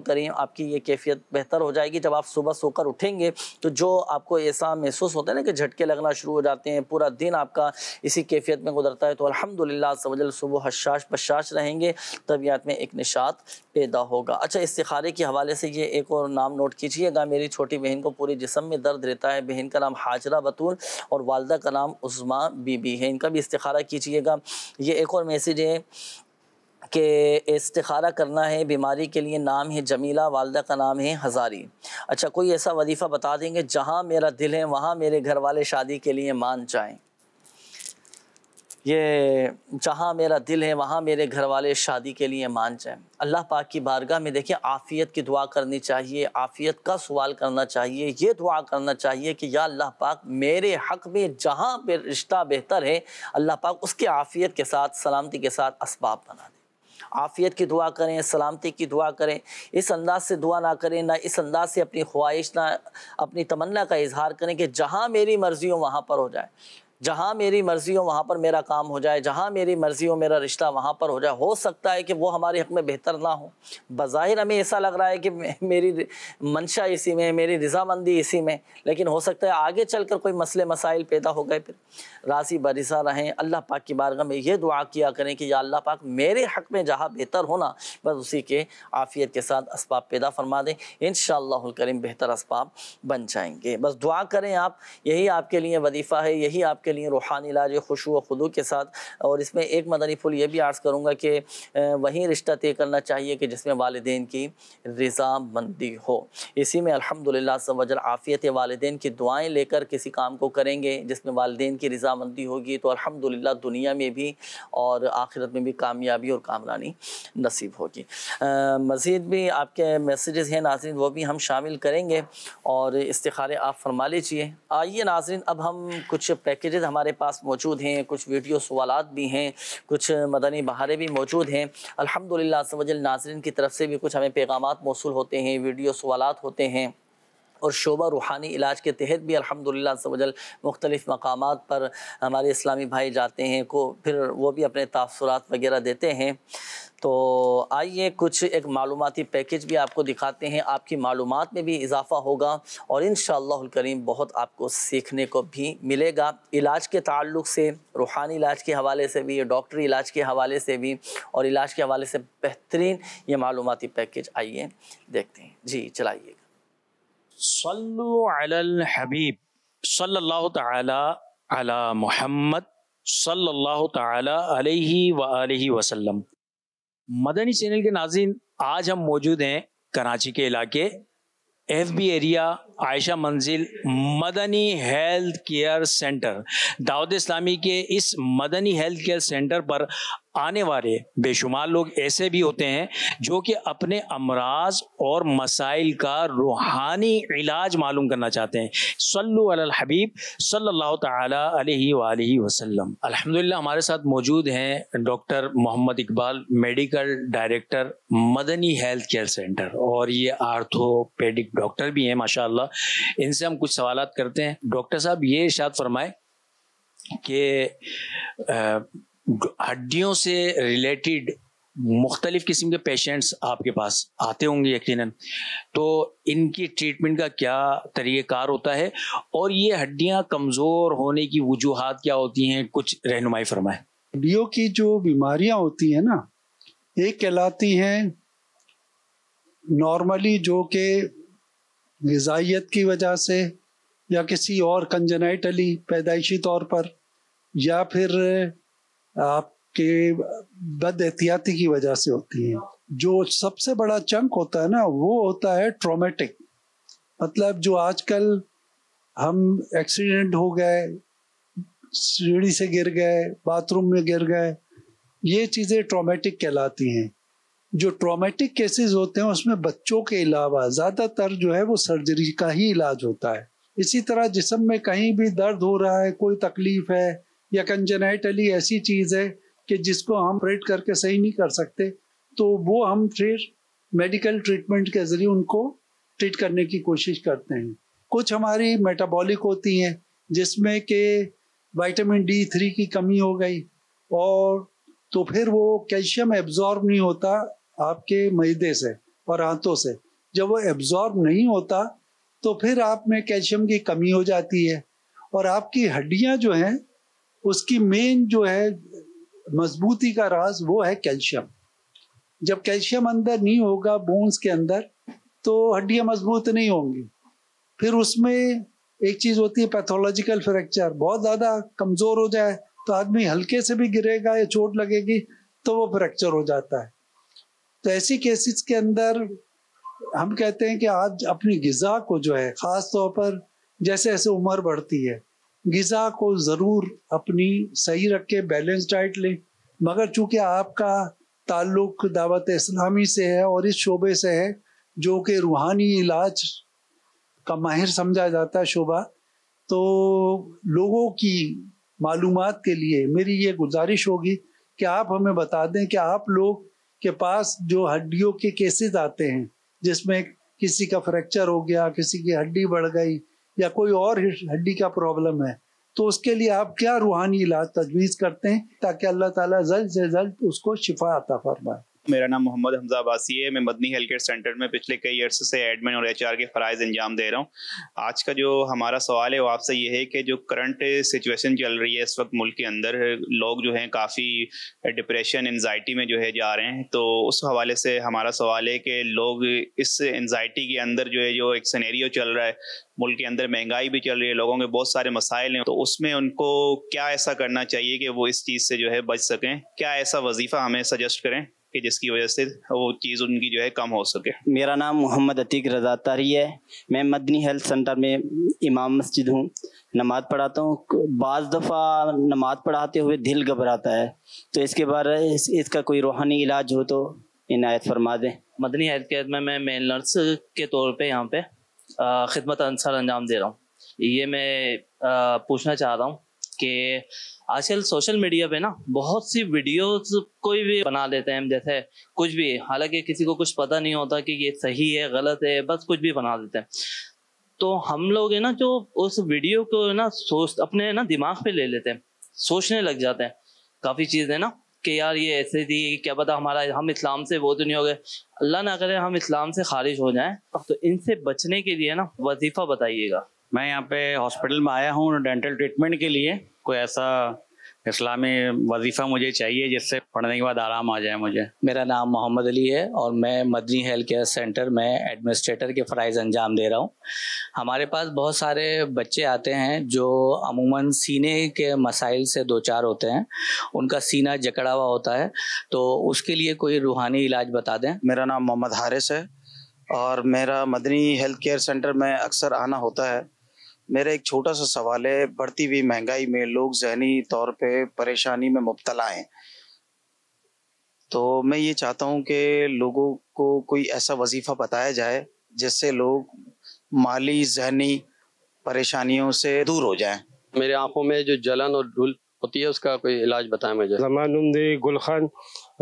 करीम आपकी ये कैफियत बेहतर हो जाएगी जब आप सुबह सोकर उठेंगे तो जो आपको ऐसा महसूस होता है ना कि झटके लगना शुरू हो जाते हैं पूरा दिन आपका इसी कैफियत में गुजरता है तो अलहमदिल्ला सुबह हशाश बशाश रहेंगे तबीयत में एक निशात पैदा होगा अच्छा इस्तारे के हवाले से ये एक और नाम नोट कीजिएगा मेरी छोटी बहन को पूरी जिसम में दर्द रहता है बहन का नाम हाजरा बतूल और वालदा का नाम उस्मा बीबी है इनका भी इस्तारा कीजिएगा ये एक और मैसेज है कि इस्तारा करना है बीमारी के लिए नाम है जमीला वालदा का नाम है हज़ारी अच्छा कोई ऐसा वजीफ़ा बता देंगे जहाँ मेरा दिल है वहाँ मेरे घर वाले शादी के लिए मान जाएँ ये जहाँ मेरा दिल है वहाँ मेरे घर वाले शादी के लिए मान जाएं अल्लाह पाक की बारगाह में देखिए आफ़ियत की दुआ करनी चाहिए आफ़ियत का सवाल करना चाहिए ये दुआ करना चाहिए कि या अल्लाह पाक मेरे हक़ में जहाँ पे रिश्ता बेहतर है अल्लाह पाक उसके आफ़ियत के साथ सलामती के साथ इसबाब बना दें आफ़ियत की दुआ करें सलामती की दुआ करें इस अंदाज से दुआ ना करें ना इस अंदाज से अपनी ख्वाहिश ना अपनी तमन्ना का इजहार करें कि जहाँ मेरी मर्ज़ी हो वहाँ पर हो जाए जहाँ मेरी मर्ज़ी हो वहाँ पर मेरा काम हो जाए जहाँ मेरी मर्ज़ी हो मेरा रिश्ता वहाँ पर हो जाए हो सकता है कि वो हमारे हक़ में बेहतर ना हो बज़ाहिर हमें ऐसा लग रहा है कि मेरी मंशा इसी में मेरी रजामंदी इसी में लेकिन हो सकता है आगे चल कर कोई मसले मसाइल पैदा हो गए फिर राशि बरिसा रहें अल्लाह पाक की बारगाह में ये दुआ किया करें कि या अल्लाह पाक मेरे हक़ में जहाँ बेहतर होना बस उसी के आफ़ियत के साथ असबाब पैदा फरमा दें इन करीम बेहतर इसबाब बन जाएंगे बस दुआ करें आप यही आपके लिए वजीफ़ा है यही आपके आपके लिए रूहानी इलाज खुशु खुदू के साथ और इसमें एक मदनी फूल ये भी आर्ज़ करूँगा कि वहीं रिश्ता तय करना चाहिए कि जिसमें वालदे की रजामंदी हो इसी में अलहमदिल्ला आफ़ियत वालदेन की दुआएँ लेकर किसी काम को करेंगे जिसमें वालदेन की रजामंदी होगी तो अलहमदिल्ला दुनिया में भी और आखिरत में भी कामयाबी और कामरानी नसीब होगी मज़ीद भी आपके मैसेजेस हैं नाजरन वो भी हम शामिल करेंगे और इस्तार आप फरमा लीजिए आइए नाजरन अब हम कुछ पैकेज मैसेजेस हमारे पास मौजूद हैं कुछ वीडियो सवाल भी हैं कुछ मदनी बहारें भी मौजूद हैं अलहमदिल्ला नाजरन की तरफ से भी कुछ हमें पैगाम मौसू होते हैं वीडियो सवाल होते हैं और शोबा रूहानी इलाज के तहत भी अलहमदिल्ला सवजल मुख्तलिफ़ मकाम पर हमारे इस्लामी भाई जाते हैं को फिर वो भी अपने तसरत वगैरह देते हैं तो आइए कुछ एक मालूमती पैकेज भी आपको दिखाते हैं आपकी मालूम में भी इजाफ़ा होगा और इन करीम बहुत आपको सीखने को भी मिलेगा इलाज के ताल्लुक से रूहानी इलाज के हवाले से भी डॉक्टरी इलाज के हवाले से भी और इलाज के हवाले से बेहतरीन ये मालूमती पैकेज आइए देखते हैं जी चलाइए सल्लु अलल हबीब सल्लल्लाहु अला मोहम्मद सल्लल्लाहु ताला अलैहि व वसल्लम मदनी चैनल के नाजिन आज हम मौजूद हैं कराची के इलाके F B area Ayesha Manzil Madani health care center दाऊद इस्लामी के इस मदनी हेल्थ केयर सेंटर पर आने वाले बेशुमार लोग ऐसे भी होते हैं जो कि अपने अमराज और मसाइल का रूहानी इलाज मालूम करना चाहते हैं सल्लु अल हबीब सल्लल्लाहु ताला अलैहि वालैहि वसल्लम अल्हम्दुलिल्लाह हमारे साथ मौजूद हैं doctor Mohammad Iqbal medical director Madani health care center और ये आर्थोपेडिक डॉक्टर भी हैं माशा इनसे हम कुछ सवाल करते हैं डॉक्टर साहब ये इशाद फरमाए कि हड्डियों से रिलेटेड मुख्तलिफ किस्म के पेशेंट्स आपके पास आते होंगे यकीनन तो इनकी ट्रीटमेंट का क्या तरीक़ार होता है और ये हड्डियाँ कमज़ोर होने की वजूहत क्या होती हैं कुछ रहनुमाई फरमाएँ हड्डियों की जो बीमारियाँ होती हैं ना एक कहलाती हैं नॉर्मली जो कि गजाइत की वजह से या किसी और कंजनाइटली पैदाइशी तौर पर या फिर आपके बद एहतियाती की वजह से होती है जो सबसे बड़ा चंक होता है ना वो होता है ट्रोमेटिक मतलब जो आजकल हम एक्सीडेंट हो गए सीढ़ी से गिर गए बाथरूम में गिर गए ये चीज़ें ट्रोमेटिक कहलाती हैं जो ट्रोमेटिक केसेस होते हैं उसमें बच्चों के अलावा ज़्यादातर जो है वो सर्जरी का ही इलाज होता है इसी तरह जिसम में कहीं भी दर्द हो रहा है कोई तकलीफ है या कंजनाइटली ऐसी चीज़ है कि जिसको हम ऑपरेट करके सही नहीं कर सकते तो वो हम फिर मेडिकल ट्रीटमेंट के ज़रिए उनको ट्रीट करने की कोशिश करते हैं कुछ हमारी मेटाबॉलिक होती हैं जिसमें कि विटामिन डी थ्री की कमी हो गई और तो फिर वो कैल्शियम एब्जॉर्ब नहीं होता आपके मैदे से और आंतों से जब वो एब्जॉर्ब नहीं होता तो फिर आप में कैल्शियम की कमी हो जाती है और आपकी हड्डियां जो हैं उसकी मेन जो है मजबूती का राज वो है कैल्शियम जब कैल्शियम अंदर नहीं होगा बोन्स के अंदर तो हड्डियां मजबूत नहीं होंगी फिर उसमें एक चीज होती है पैथोलॉजिकल फ्रैक्चर बहुत ज्यादा कमजोर हो जाए तो आदमी हल्के से भी गिरेगा या चोट लगेगी तो वो फ्रैक्चर हो जाता है तो ऐसी केसेस के अंदर हम कहते हैं कि आज अपनी गज़ा को जो है ख़ास तौर पर जैसे जैसे उम्र बढ़ती है गिजा को ज़रूर अपनी सही रखें बैलेंस डाइट लें मगर चूंकि आपका ताल्लुक दावत इस्लामी से है और इस शोबे से है जो कि रूहानी इलाज का माहिर समझा जाता है शोबा तो लोगों की मालूम के लिए मेरी ये गुजारिश होगी कि आप हमें बता दें कि आप लोग के पास जो हड्डियों के केसेस आते हैं जिसमें किसी का फ्रैक्चर हो गया किसी की हड्डी बढ़ गई या कोई और हड्डी का प्रॉब्लम है तो उसके लिए आप क्या रूहानी इलाज तजवीज़ करते हैं ताकि अल्लाह ताला जल्द से जल्द उसको शिफा आता फरमाए मेरा नाम मोहम्मद हमजा वासी है मैं मदनी हेल्थ केयर सेंटर में पिछले कई अर्से से एडमिन और एचआर के फ़रज़ अंजाम दे रहा हूँ आज का जो हमारा सवाल है वो आपसे ये है कि जो करंट सिचुएशन चल रही है इस वक्त मुल्क के अंदर लोग जो हैं काफ़ी डिप्रेशन एनजाइटी में जो है जा रहे हैं तो उस हवाले से हमारा सवाल है कि लोग इस एनजाइटी के अंदर जो है जो एक सनेरियो चल रहा है मुल्क के अंदर महंगाई भी चल रही है लोगों के बहुत सारे मसाइल हैं तो उसमें उनको क्या ऐसा करना चाहिए कि वो इस चीज़ से जो है बच सकें क्या ऐसा वजीफ़ा हमें सजेस्ट करें कि जिसकी वजह से वो चीज़ उनकी जो है कम हो सके मेरा नाम मोहम्मद अतीक रजा तारी है मैं मदनी हेल्थ सेंटर में इमाम मस्जिद हूँ नमाज पढ़ाता हूँ बज दफ़ा नमाज पढ़ाते हुए दिल घबराता है तो इसके बारे इस, इसका कोई रूहानी इलाज हो तो इनायत फरमा दें मदनी हेल्थ केयर में मैं मेन नर्स के तौर पर यहाँ पे खिदमत अंसर अंजाम दे रहा हूँ ये मैं आ, पूछना चाह रहा हूँ के आजकल सोशल मीडिया पे ना बहुत सी वीडियोस कोई भी बना लेते हैं हम जैसे कुछ भी हालांकि किसी को कुछ पता नहीं होता कि ये सही है गलत है बस कुछ भी बना देते हैं तो हम लोग है ना जो उस वीडियो को ना सोच अपने ना दिमाग पे ले लेते हैं सोचने लग जाते हैं काफ़ी चीज़ है ना कि यार ये ऐसे थी क्या पता हमारा हम इस्लाम से वो तो नहीं हो गए अल्लाह ना करे हम इस्लाम से खारिज हो जाएं तो इनसे बचने के लिए ना वजीफ़ा बताइएगा मैं यहाँ पे हॉस्पिटल में आया हूँ डेंटल ट्रीटमेंट के लिए कोई ऐसा इस्लामी वजीफ़ा मुझे चाहिए जिससे पढ़ने के बाद आराम आ जाए मुझे मेरा नाम मोहम्मद अली है और मैं मदनी हेल्थ केयर सेंटर में एडमिनिस्ट्रेटर के फ़रज़ अंजाम दे रहा हूँ हमारे पास बहुत सारे बच्चे आते हैं जो अमूमन सीने के मसाइल से दो चार होते हैं उनका सीना जकड़ा हुआ होता है तो उसके लिए कोई रूहानी इलाज बता दें मेरा नाम मोहम्मद हारिस है और मेरा मदनी हेल्थ केयर सेंटर में अक्सर आना होता है मेरा एक छोटा सा सवाल है बढ़ती हुई महंगाई में लोग जहनी तौर पे परेशानी में मुबतला हैं तो मैं ये चाहता हूँ कि लोगों को कोई ऐसा वजीफ़ा बताया जाए जिससे लोग माली जहनी परेशानियों से दूर हो जाएं मेरे आंखों में जो जलन और धूल होती है उसका कोई इलाज बताएं मुझे जमानुद्दी गुलखन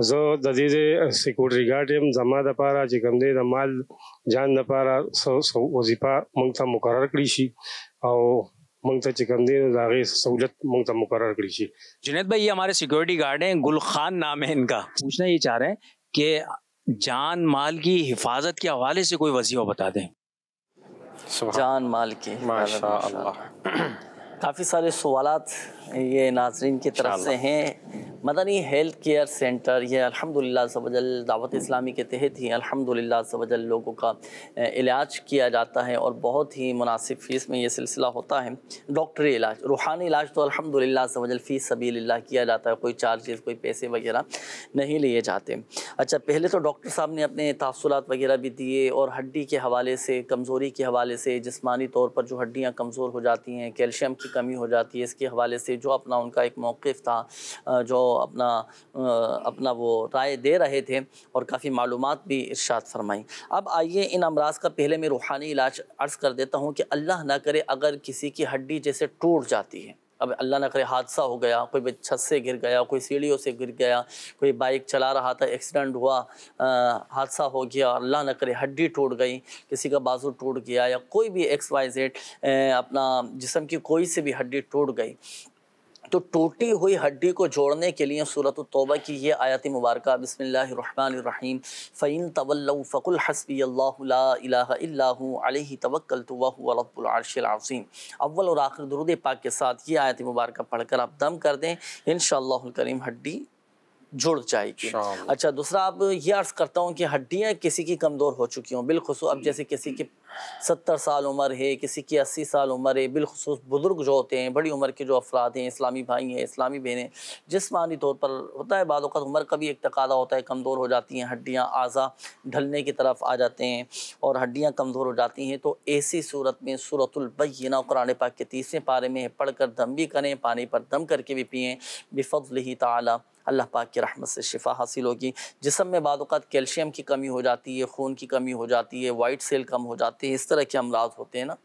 زه د دې سکیورټي ګارډ يم زما د پاره چې کوم دې د مال جان د پاره وظیفه مونږ ته مقرر کړی شي او مونږ ته چې کوم دې د هغه سہولت مونږ ته مقرر کړی شي جنید भाई ये हमारे सिक्योरिटी गार्ड हैं गुल खान नाम है इनका पूछना ये चाह रहे हैं कि जान माल की हिफाजत के हवाले से कोई वजीफा बता दें जान माल की माशा अल्लाह काफ़ी सारे सवालत ये नाजरन की तरफ से हैं मदनी हेल्थ केयर सेंटर ये अल्हम्दुलिल्लाह सबजल दावत इस्लामी के तहत ही अल्हम्दुलिल्लाह सबजल लोगों का इलाज किया जाता है और बहुत ही मुनासिब फ़ीस में ये सिलसिला होता है डॉक्टरी इलाज रूहानी इलाज तो अल्हम्दुलिल्लाह सबजल फ़ीस सभी किया जाता है कोई चार्जेस कोई पैसे वगैरह नहीं लिए जाते अच्छा पहले तो डॉक्टर साहब ने अपने तासुरात वगैरह भी दिए और हड्डी के हवाले से कमज़ोरी के हवाले से जिसमानी तौर पर जो हड्डियाँ कमज़ोर हो जाती हैं कैल्शियम की कमी हो जाती है इसके हवाले से जो अपना उनका एक मौक़ था जो अपना अपना वो राय दे रहे थे और काफ़ी मालूम भी इर्शाद फरमाई अब आइए इन अमराज का पहले मैं रूहानी इलाज अर्ज़ कर देता हूँ कि अल्लाह ना करे अगर किसी की हड्डी जैसे टूट जाती है अब अल्लाह ना करे हादसा हो गया कोई छत से गिर गया कोई सीढ़ियों से गिर गया कोई बाइक चला रहा था एक्सीडेंट हुआ हादसा हो गया अल्लाह ना करे हड्डी टूट गई किसी का बाजू टूट गया या कोई भी एक्स वाई जेड अपना जिसम की कोई से भी हड्डी टूट गई तो टूटी हुई हड्डी को जोड़ने के लिए सूरत तोबा की ये आयत मुबारक बसमीम फ़ैन तवल फ़कुल हसबी अल्लाह तवक्ल तोबारशीम अव्वल और आखिर दुरुद पाक के साथ ये आयत मुबारक पढ़कर आप दम कर दें इन करीम हड्डी जुड़ जाएगी अच्छा दूसरा अब ये अर्ज़ करता हूँ कि हड्डियाँ किसी की कमज़ोर हो चुकी हों बिलखसूस अब जैसे किसी के सत्तर साल उम्र है किसी की अस्सी साल उम्र है बिलखसूस बुज़ुर्ग जो होते हैं बड़ी उम्र के जो अफराद हैं इस्लामी भाई हैं इस्लामी बहनें जिसमानी तौर पर होता है बाद उम्र का भी एक तकादा होता है कमज़ोर हो जाती हैं हड्डियाँ आज़ा ढलने की तरफ आ जाते हैं और हड्डियाँ कमज़ोर हो जाती हैं तो ऐसी सूरत में सूरतुलबैना कुरान पाक के तीसरे पारे में पढ़ कर दम भी करें पानी पर दम करके भी पिएँ बेफ़ल ही तला अल्लाह पाक की रहमत से शिफा हासिल होगी जिसम में बाद कैल्शियम की कमी हो जाती है खून की कमी हो जाती है वाइट सेल कम हो जाती है इस तरह के अमराज होते हैं ना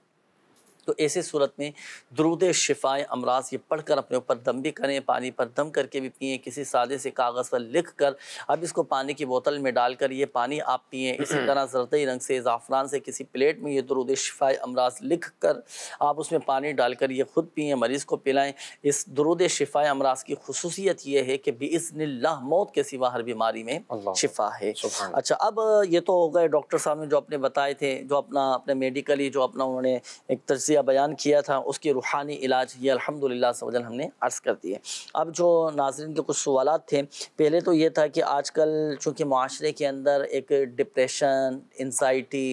तो ऐसे सूरत में दरूद शिफाए अमराज ये पढ़ कर अपने ऊपर दम भी करें पानी पर दम करके भी पिए किसी सादे से कागज़ पर लिख कर अब इसको पानी की बोतल में डालकर ये पानी आप पिए इसी हम्म। तरह जरदई रंग से ज़ाफ़रान से किसी प्लेट में ये दरूद शिफाए अमराज लिख कर आप उसमें पानी डालकर ये ख़ुद पिए मरीज़ को पिलाएँ इस दरूद शिफाए अमराज की खसूसियत यह है कि बेसनल्ला मौत के सिवा हर बीमारी में शिफा है अच्छा अब ये तो हो गए डॉक्टर साहब ने जो अपने बताए थे जो अपना अपने मेडिकली जो अपना उन्होंने एक तरह तज़िया बयान किया था उसके रूहानी इलाज ये अल्हम्दुलिल्लाह समझ हमने अर्ज़ कर दिए अब जो नाजरन के कुछ सवाल थे पहले तो ये था कि आज कल चूँकि माशरे के अंदर एक डिप्रेशन इन्जाइटी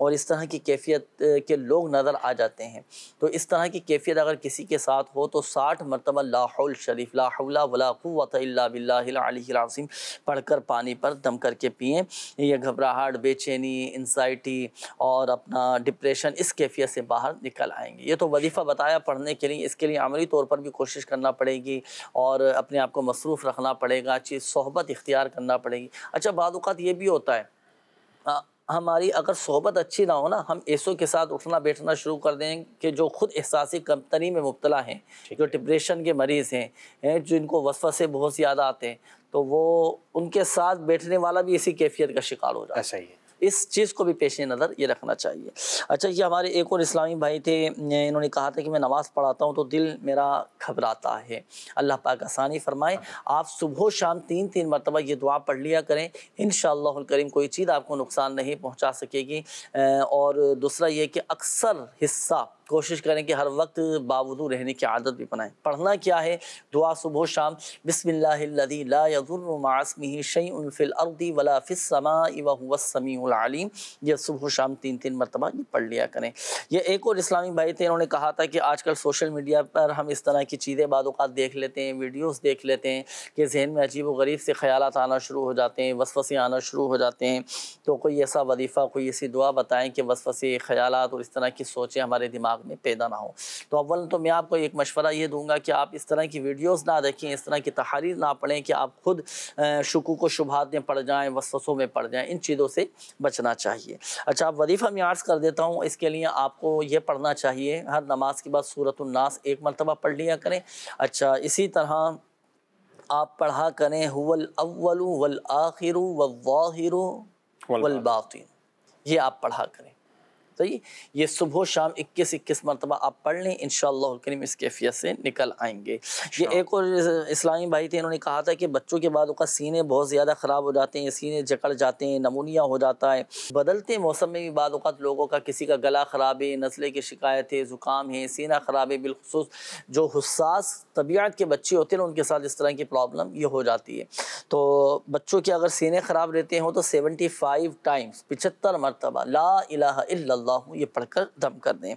और इस तरह की कैफियत के लोग नज़र आ जाते हैं तो इस तरह की कैफियत अगर किसी के साथ हो तो साठ मरतबा लाहौल शरीफ लाहौला वलाक़ुवत पढ़ कर पानी पर दम करके पिए यह घबराहट बेचैनी इन्जाइटी और अपना डिप्रेशन इस कैफियत से बाहर निकाल निकल आएंगे ये तो वजीफ़ा बताया पढ़ने के लिए इसके लिए अमली तौर पर भी कोशिश करना पड़ेगी और अपने आप को मसरूफ़ रखना पड़ेगा अच्छी सहबत इख्तियार करना पड़ेगी अच्छा बाद ये भी होता है आ, हमारी अगर सोहबत अच्छी ना हो ना हम ऐसों के साथ उठना बैठना शुरू कर दें कि जो खुद एहसासी कमतनी में मुबतला हैं जो डिप्रेशन के मरीज़ हैं हैं जिनको वसफ़ से बहुत ज़्यादा आते हैं तो वो उनके साथ बैठने वाला भी इसी कैफियत का शिकार हो जाए ऐसा ही है इस चीज़ को भी पेश नज़र ये रखना चाहिए अच्छा ये हमारे एक और इस्लामी भाई थे इन्होंने कहा था कि मैं नमाज़ पढ़ाता हूँ तो दिल मेरा घबराता है अल्लाह पाक आसानी फरमाए हाँ। आप सुबह शाम तीन तीन मरतबा ये दुआ पढ़ लिया करें इन करीम कोई चीज़ आपको नुकसान नहीं पहुँचा सकेगी और दूसरा ये कि अक्सर हिस्सा कोशिश करें कि हर वक्त बावजू रहने की आदत भी बनाएं पढ़ना क्या है दुआ सुबह शाम बिसमिल्लादुरमासमी शैफ़िल वला फ़िसमा यह सुबह शाम तीन तीन मरतबा ये पढ़ लिया करें यह एक और इस्लामी भाई थे इन्होंने कहा था कि आजकल सोशल मीडिया पर हम इस तरह की चीज़ें बाद देख लेते हैं वीडियोज़ देख लेते हैं कि जहन में अजीब व गरीब से ख्याल आना शुरू हो जाते हैं वसवसे आना शुरू हो जाते हैं तो कोई ऐसा वजीफ़ा कोई ऐसी दुआ बताएँ कि वसवसे ख्याल और इस तरह की सोचें हमारे दिमाग दिमाग में पैदा ना हो तो अव्वल तो मैं आपको एक मशवरा ये दूंगा कि आप इस तरह की वीडियोस ना देखें इस तरह की तहारीर ना पढ़ें कि आप खुद शकूक व शुभात में पड़ जाएँ वसों में पड़ जाएँ इन चीज़ों से बचना चाहिए अच्छा आप वदीफ़ा मैं आर्ज़ कर देता हूँ इसके लिए आपको ये पढ़ना चाहिए हर नमाज के बाद सूरतनास एक मरतबा पढ़ लिया करें अच्छा इसी तरह आप पढ़ा करें हुवल वल आखिर वल वाहिर वल बातिन ये आप पढ़ा करें सही तो ये सुबह शाम 21 21 मरतबा आप पढ़ लें इन करीम इस कैफियत से निकल आएंगे ये एक और इस्लामी भाई थे इन्होंने कहा था कि बच्चों के बाद उनका सीने बहुत ज़्यादा ख़राब हो जाते हैं सीने जकड़ जाते हैं नमूनिया हो जाता है बदलते मौसम में भी बात लोगों का किसी का गला ख़राब है नस्ले की शिकायत है ज़ुकाम है सीना ख़राब है बिलखसूस जो हसास तबीयत के बच्चे होते हैं उनके साथ इस तरह की प्रॉब्लम ये हो जाती है तो बच्चों के अगर सीने ख़राब रहते हों तो सेवेंटी फाइव टाइम्स पिछहत्तर मरतबा ला इला अल्लाह ये पढ़कर दम कर दें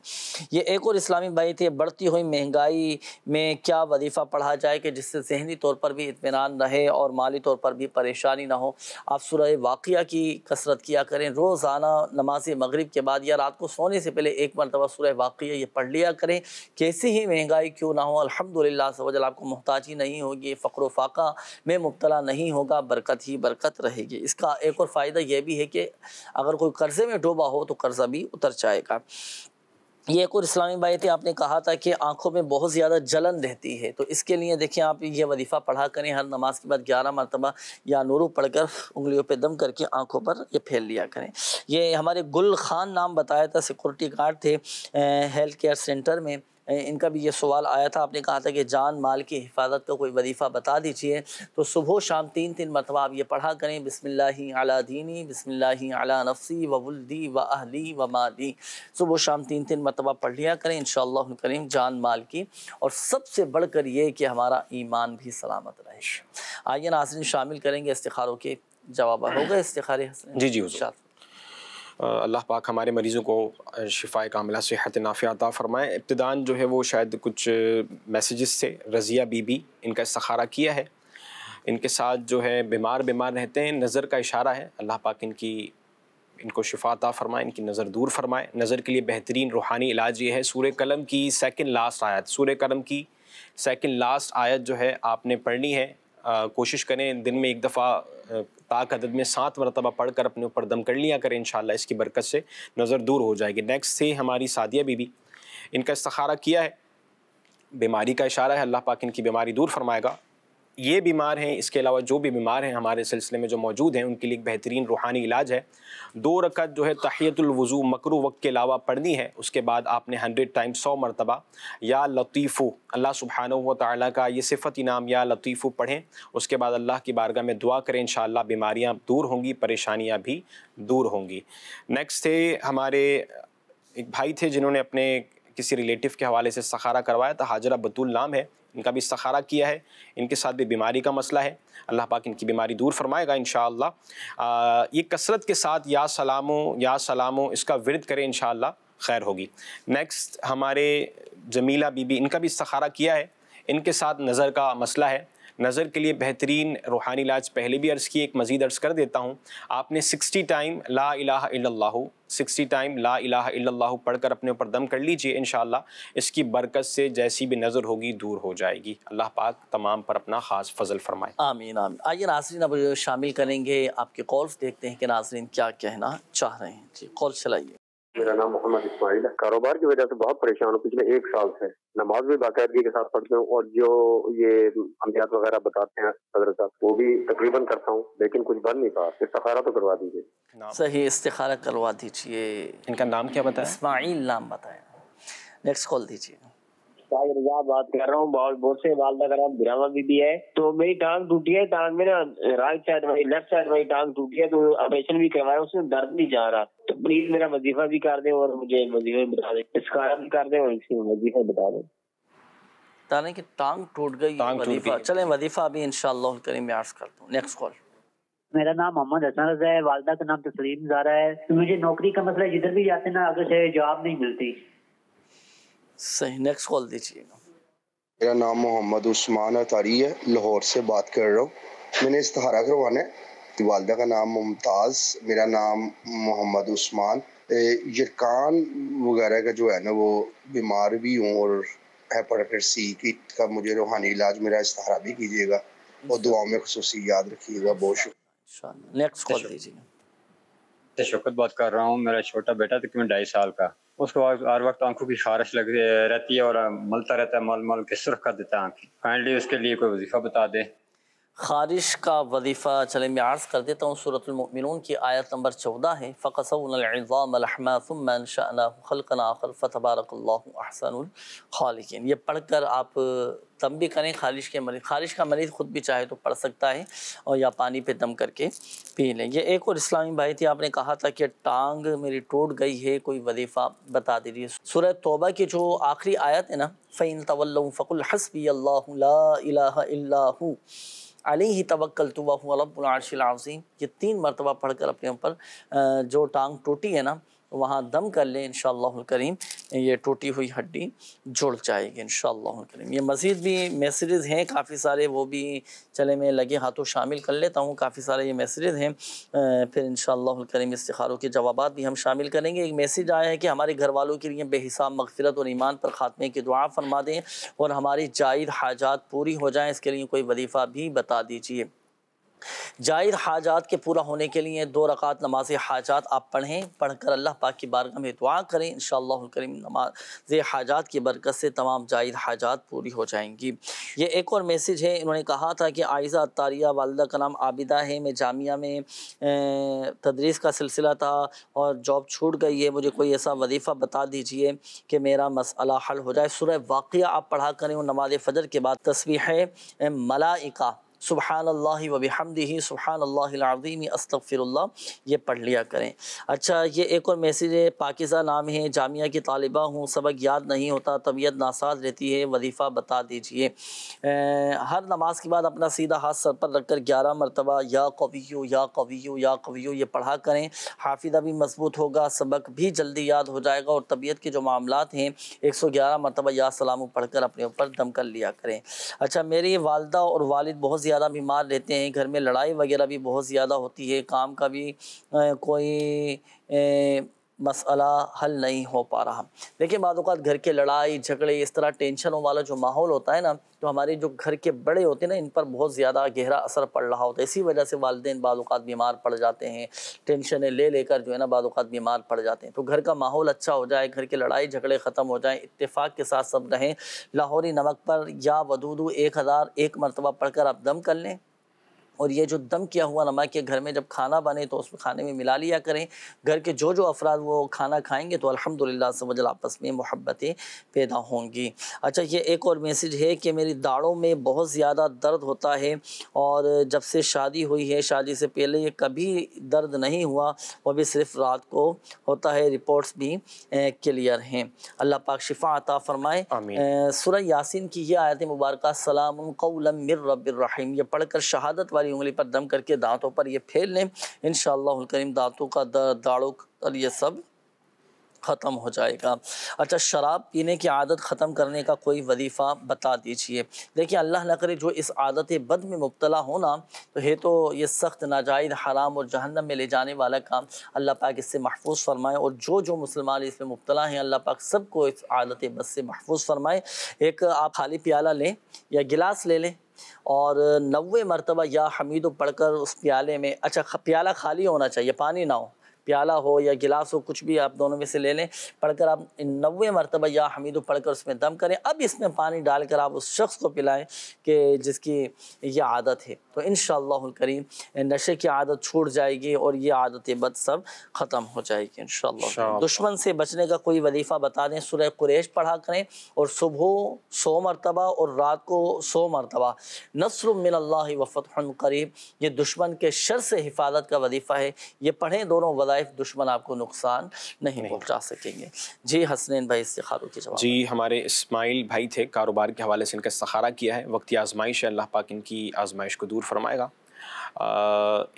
ये एक और इस्लामी भाई थे बढ़ती हुई महंगाई में क्या वजीफ़ा पढ़ा जाए कि जिससे जहनी तौर पर भी इतमान रहे और माली तौर पर भी परेशानी ना हो आप सुरह वाक़ की कसरत किया करें रोज़ाना नमाज मगरब के बाद या रात को सोने से पहले एक मरतबा सुरह वाक़ ये पढ़ लिया करें कैसी ही महंगाई क्यों ना हो अलहमदिल्ला सवजल आपको मोहताजी नहीं होगी फ़क्र फाका में मुबतला नहीं होगा बरकत ही बरकत रहेगी इसका एक और फ़ायदा यह भी है कि अगर कोई कर्ज़े में डूबा हो तो कर्ज़ा भी उतर जाएगा ये एक और इस्लामी थी आपने कहा था कि आंखों में बहुत ज़्यादा जलन रहती है तो इसके लिए देखिए आप ये वजीफ़ा पढ़ा करें हर नमाज के बाद ग्यारह मरतबा या नूरू पढ़कर उंगलियों पे दम करके आंखों पर ये फैल लिया करें ये हमारे गुल खान नाम बताया था सिक्योरिटी गार्ड थे हेल्थ केयर सेंटर में इनका भी ये सवाल आया था आपने कहा था कि जान माल की हिफाजत का कोई वजीफ़ा बता दीजिए तो सुबह शाम तीन तीन मरतबा आप ये पढ़ा करें बिसमिल्लाही अला दीनी बिसमिल्लाही अला नफसी वलदी व अहली व माली सुबह शाम तीन तीन मरतबा पढ़ लिया करें इन करीम जान माल की और सबसे बढ़ कर ये कि हमारा ईमान भी सलामत रहे आइए नाजरन शामिल करेंगे इस्तारों के जवाब होगा इस्तार जी जी अल्लाह पाक हमारे मरीज़ों को शिफा कामला सेहत नाफ़ियाता फ़रमाएँ इब्तदान जो है वो शायद कुछ मैसेजेस से रज़िया बीबी इनका सहारा किया है इनके साथ जो है बीमार बीमार रहते हैं नज़र का इशारा है अल्लाह पाक इनकी इनको शिफाता फ़रमाए इनकी नज़र दूर फरमाए नज़र के लिए बेहतरीन रूहानी इलाज ये है सूर्य कलम की सेकंड लास्ट आयत सूर्य कलम की सेकेंड लास्ट आयत जो है आपने पढ़नी है कोशिश करें दिन में एक दफ़ा ताक अदद में सात मरतबा पढ़ कर अपने ऊपर दम कर लिया करें इन इसकी बरकत से नज़र दूर हो जाएगी नेक्स्ट थे हमारी सादिया बीबी इनका इस्तारा किया है बीमारी का इशारा है अल्लाह पाक इनकी बीमारी दूर फरमाएगा ये बीमार हैं इसके अलावा जो भी बीमार हैं हमारे सिलसिले में जो मौजूद हैं उनके लिए बेहतरीन रूहानी इलाज है दो रकत जो है तहियतुलवज़ू मकरू वक्त के अलावा पढ़नी है उसके बाद आपने हंड्रेड टाइम सौ मरतबा या लतीफ़ो अल्लाह सुबहान व का ये सिफत इनाम या लतीफ़ो पढ़ें उसके बाद अल्लाह की बारगाह में दुआ करें इन बीमारियाँ दूर होंगी परेशानियाँ भी दूर होंगी नेक्स्ट थे हमारे एक भाई थे जिन्होंने अपने किसी रिलेटिव के हवाले से सहारा करवाया था हाजरा बतूल नाम है इनका भी सहारा किया है इनके साथ भी बीमारी का मसला है अल्लाह पाक इनकी बीमारी दूर फरमाएगा इन ये कसरत के साथ या सलामों या सलामों इसका विरद करें इन खैर होगी नेक्स्ट हमारे जमीला बीबी इनका भी सहारा किया है इनके साथ नज़र का मसला है नज़र के लिए बेहतरीन रूहानी इलाज पहले भी अर्ज़ किए एक मज़ीद अर्ज़ कर देता हूँ आपने सिक्सटी टाइम ला इलाह इल्लल्लाहु सिक्सटी टाइम ला इलाह पढ़ पढ़कर अपने ऊपर दम कर लीजिए इन इसकी बरकत से जैसी भी नज़र होगी दूर हो जाएगी अल्लाह पाक तमाम पर अपना ख़ास फजल फरमाए आमीन आमीन आइए नाजरीन अब शामिल करेंगे आपके कॉल्स देखते हैं कि नाजरीन क्या कहना चाह रहे हैं जी कॉल चलाइए मेरा नाम मोहम्मद इस्माइल है कारोबार की वजह से बहुत परेशान हूँ पिछले एक साल से नमाज भी बाकायदगी के साथ पढ़ता हूँ और जो ये अमलियात वगैरह बताते हैं सदर साहब वो भी तकरीबन करता हूँ लेकिन कुछ बन नहीं पा इस्तारा तो करवा दीजिए सही इस्तारा करवा दीजिए इनका नाम क्या बताया इसमाइल नाम बताया नेक्स्ट कॉल दीजिए बात कर रहा हूँ बहुत बहुत से वालदा का ग्रामा बिरामा बीबी है तो मेरी टांग टूटी है टांग में ना राइट साइड वाली लेफ्ट साइड वाली टांग टूटी है तो ऑपरेशन भी करवाया उसमें दर्द नहीं जा रहा तो प्लीज मेरा वजीफा भी कर दे और मुझे वजीफा भी बता दें इसका भी कर दे और इसकी वजीफा बता दे ताने की टांग टूट गई वजीफा चले वजीफा अभी इंशाल्लाह करीम में अर्ज करता हूँ नेक्स्ट कॉल मेरा नाम मोहम्मद हसन रजा है वालदा का नाम तस्लीम जारा है तो मुझे नौकरी का मसला जिधर भी जाते ना अगर से जवाब नहीं मिलती सही नेक्स्ट कॉल दीजिए मेरा नाम मोहम्मद उस्मान अतारी है लाहौर से बात कर रहा हूँ मैंने इस्तारा करवाना है आपकी वालदा का नाम मुमताज़ मेरा नाम मोहम्मद उस्मान यकान वगैरह का जो है ना वो बीमार भी हूँ और हेपाटाइटिस सी की का मुझे रूहानी इलाज मेरा इस्तारा भी कीजिएगा और दुआओं में खसूस याद रखिएगा बहुत शुक्रिया नेक्स्ट कॉल दीजिएगा शौकत बात कर रहा हूँ मेरा छोटा बेटा तक ढाई साल का उसके बाद हर वक्त आंखों की खारिश लग रहती है और मलता रहता है मल मल के सुरख कर देता है आंखें काइंडली उसके लिए कोई वजीफा बता दे खारिश का वजीफ़ा चले मैं आर्ज़ कर देता हूँ सूरतमिन की आयत नंबर चौदह है फ़कसमशनाखल फ़तबारकल्लाहसनखालिकिन ये पढ़ कर आप दम भी करें खारिश के मरीज खारिश का मरीज़ ख़ुद भी चाहे तो पढ़ सकता है और या पानी पे दम करके पी लें यह एक और इस्लामी भाई थी आपने कहा था कि टांग मेरी टूट गई है कोई वजीफ़ा बता दे रही है तोबा की जो आखिरी आयत है ना फ़ैन तवल फ़कुल हसबी अल्लाह अली ही तवक्ल तो वह रबार्शिल ये तीन मरतबा पढ़कर अपने ऊपर जो टांग टूटी है ना वहाँ दम कर लें इन करीम ये टूटी हुई हड्डी जुड़ जाएगी इन करीम ये मज़ीद भी मैसेज हैं काफ़ी सारे वो भी चले मैं लगे हाथों शामिल कर लेता हूँ काफ़ी सारे ये मैसेज हैं फिर इन करीम इस्तारों के जवाब भी हम शामिल करेंगे एक मैसेज आया है कि हमारे घर वालों के लिए बेहिसाब मगफरत और ईमान पर ख़ात्मे की दुआ फरमा दें और हमारी जायद हाजात पूरी हो जाएँ इसके लिए कोई वलीफ़ा भी बता दीजिए जायद हाजात के पूरा होने के लिए दो रकात नमाज हाजात आप पढ़ें पढ़कर अल्लाह पाक की बारगाह में दुआ करें इन करीम नमाज हाजात की बरकत से तमाम जायद हाजात पूरी हो जाएंगी ये एक और मैसेज है इन्होंने कहा था कि आयज़ा तारिया वालदा का नाम आबिदा है मैं जामिया में तदरीस का सिलसिला था और जॉब छूट गई है मुझे कोई ऐसा वजीफ़ा बता दीजिए कि मेरा मसला हल हो जाए सुरह वाक़ आप पढ़ा करें और नमाज फ़जर के बाद तस्वीर है मलाइका सुबहान अल्लाह वबी हमदी सुबहान अल्लाज़ीम ये पढ़ लिया करें अच्छा ये एक और मैसेज है पाकिज़ा नाम है जामिया की तालिबा हूँ सबक याद नहीं होता तबीयत नासाज रहती है वजीफ़ा बता दीजिए हर नमाज के बाद अपना सीधा हाथ सर पर रख कर ग्यारह मरतबा या कवी या कवी या कवी ये पढ़ा करें हाफिदा भी मजबूत होगा सबक भी जल्दी याद हो जाएगा और तबीयत के जो मामला हैं एक सौ ग्यारह मरतबा या सलाम पढ़ कर अपने ऊपर दम कर लिया करें अच्छा मेरी वालदा और वालद बहुत ज़्यादा बीमार रहते हैं घर में लड़ाई वगैरह भी बहुत ज़्यादा होती है काम का भी कोई मसला हल नहीं हो पा रहा देखिए बाद घर के लड़ाई झगड़े इस तरह टेंशनों वाला जो माहौल होता है ना तो हमारे जो घर के बड़े होते हैं ना इन पर बहुत ज़्यादा गहरा असर पड़ रहा होता है इसी वजह से वालदे बाद बीमार पड़ जाते हैं टेंशनें ले लेकर जो है ना बाद बीमार पड़ जाते हैं तो घर का माहौल अच्छा हो जाए घर के लड़ाई झगड़े ख़त्म हो जाए इतफाक़ के साथ सब रहें लाहौरी नमक पर या वदूदू एक हज़ार एक मरतबा पढ़कर आप दम कर लें और ये जो दम किया हुआ नमा के घर में जब खाना बने तो उसमें खाने में मिला लिया करें घर के जो जो अफराद वो खाना खाएंगे तो अल्हम्दुलिल्लाह से वजल आपस में मोहब्बतें पैदा होंगी अच्छा ये एक और मैसेज है कि मेरी दाड़ों में बहुत ज़्यादा दर्द होता है और जब से शादी हुई है शादी से पहले ये कभी दर्द नहीं हुआ वह भी सिर्फ रात को होता है रिपोर्ट्स भी क्लियर हैं अल्लाह पाक शिफा अता फ़रमाए सुरह यासिन की ये आयत मुबारक सलाम मिर रबीम ये पढ़कर शहादत वाली सारी उंगली पर दम करके दांतों पर ये फेर लें इन करीम दांतों का दर्द दाड़ों का ये सब ख़त्म हो जाएगा अच्छा शराब पीने की आदत ख़त्म करने का कोई वजीफ़ा बता दीजिए देखिए अल्लाह न करे जो इस आदत बद में मुबतला होना तो है तो ये सख्त नाजायद हराम और जहन्नम में ले जाने वाला काम अल्लाह पाक इससे महफूज फरमाए और जो जो मुसलमान इसमें मुबतला हैं अल्लाह पाक सबको इस आदत बद से महफूज फरमाए एक आप खाली प्याला लें या गिलास ले लें और नवे मरतबा या हमीद पढ़कर उस प्याले में अच्छा प्याला खाली होना चाहिए पानी ना हो प्याला हो या गिलास हो कुछ भी आप दोनों में से ले लें पढ़कर आप नवे मरतबा या हमीदो पढ़कर उसमें दम करें अब इसमें पानी डालकर आप उस शख्स को पिलाएं कि जिसकी ये आदत है तो इन करीम नशे की आदत छूट जाएगी और ये आदत बद सब ख़त्म हो जाएगी इन दुश्मन से बचने का कोई वलीफ़ा बता दें सुरह कुरेश पढ़ा करें और सुबह सौ मरतबा और रात को सौ मरतबा नसर मिनल्ला वफ़त करीब ये दुश्मन के शर से हिफाजत का वजीफ़ा है ये पढ़ें दोनों वजह लाइफ दुश्मन आपको नुकसान नहीं, नहीं। पहुंचा सकेंगे जी हसनैन भाई इस्तारों के जवाब जी हमारे इस्माइल भाई थे कारोबार के हवाले से इनका सहारा किया है वक्त आजमाइश है अल्लाह पाक इनकी आजमाइश को दूर फरमाएगा आ,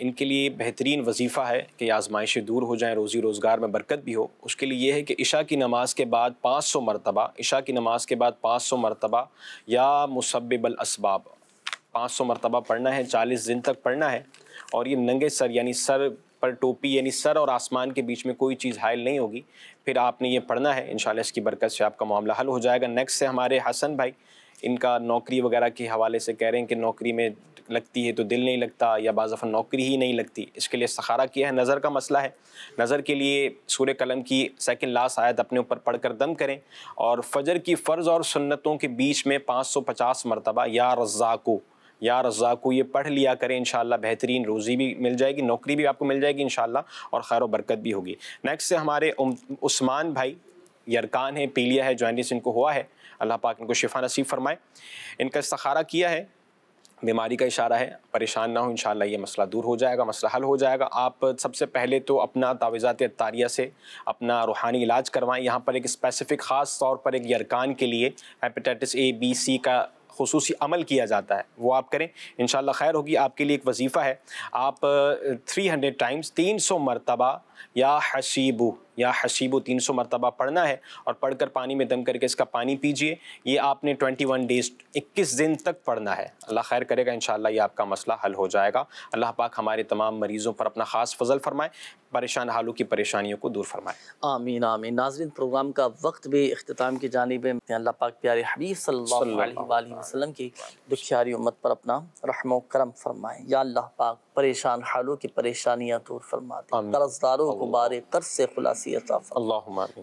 इनके लिए बेहतरीन वजीफ़ा है कि आजमाइशें दूर हो जाएं रोज़ी रोज़गार में बरकत भी हो उसके लिए यह है कि इशा की नमाज़ के बाद 500 सौ मरतबा इशा की नमाज़ के बाद 500 सौ मरतबा या मुसब्बल इसबाब पाँच सौ मरतबा पढ़ना है चालीस दिन तक पढ़ना है और ये नंगे सर यानी सर पर टोपी यानी सर और आसमान के बीच में कोई चीज़ हायल नहीं होगी फिर आपने ये पढ़ना है इन इसकी बरकत से आपका मामला हल हो जाएगा नेक्स्ट से हमारे हसन भाई इनका नौकरी वगैरह के हवाले से कह रहे हैं कि नौकरी में लगती है तो दिल नहीं लगता या बाज़ा नौकरी ही नहीं लगती इसके लिए सहारा किया है नज़र का मसला है नज़र के लिए सूर्य कलम की सेकंड लास्ट आयत अपने ऊपर पढ़ कर दम करें और फजर की फ़र्ज़ और सुन्नतों के बीच में पाँच सौ पचास मरतबा या रज़ाको या रज़ा को ये पढ़ लिया करें इन बेहतरीन रोज़ी भी मिल जाएगी नौकरी भी आपको मिल जाएगी इन और खैर बरकत भी होगी नेक्स्ट से हमारे उस्मान भाई यरकान है पीलिया है जॉइनिस इनको हुआ है अल्लाह पाक इनको शिफा नसीब फरमाए इनका इस्तारा किया है बीमारी का इशारा है परेशान ना हो इन ये मसला दूर हो जाएगा मसला हल हो जाएगा आप सबसे पहले तो अपना तावीज़ात तारिया से अपना रूहानी इलाज करवाएं यहाँ पर एक स्पेसिफ़िक ख़ास तौर पर एक यरकान के लिए हेपेटाइटिस ए बी सी का खसूसी अमल किया जाता है वो आप करें इन खैर होगी आपके लिए एक वजीफ़ा है आप थ्री हंड्रेड टाइम्स तीन सौ मरतबा या हसीबू या हसीबू तीन सौ मरतबा पढ़ना है और पढ़कर पानी में दम करके इसका पानी पीजिए ये आपने ट्वेंटी वन डेज इक्कीस दिन तक पढ़ना है अल्लाह खैर करेगा इन ये आपका मसला हल हो जाएगा अल्लाह पाक हमारे तमाम मरीज़ों पर अपना ख़ास फजल फरमाए परेशान हालों की परेशानियों को दूर फरमाए आमीन आमीन नाजरन प्रोग्राम का वक्त भी अख्ताम की जानब अल्लाह पाक प्यारे हबीब वसल्लम की दुखियारी उम्मत पर अपना रहमो करम फरमाए या अल्लाह पाक परेशान हालों की परेशानियाँ दूर फरमाए कर्जदारों मुसीबतों को से खुलासी अता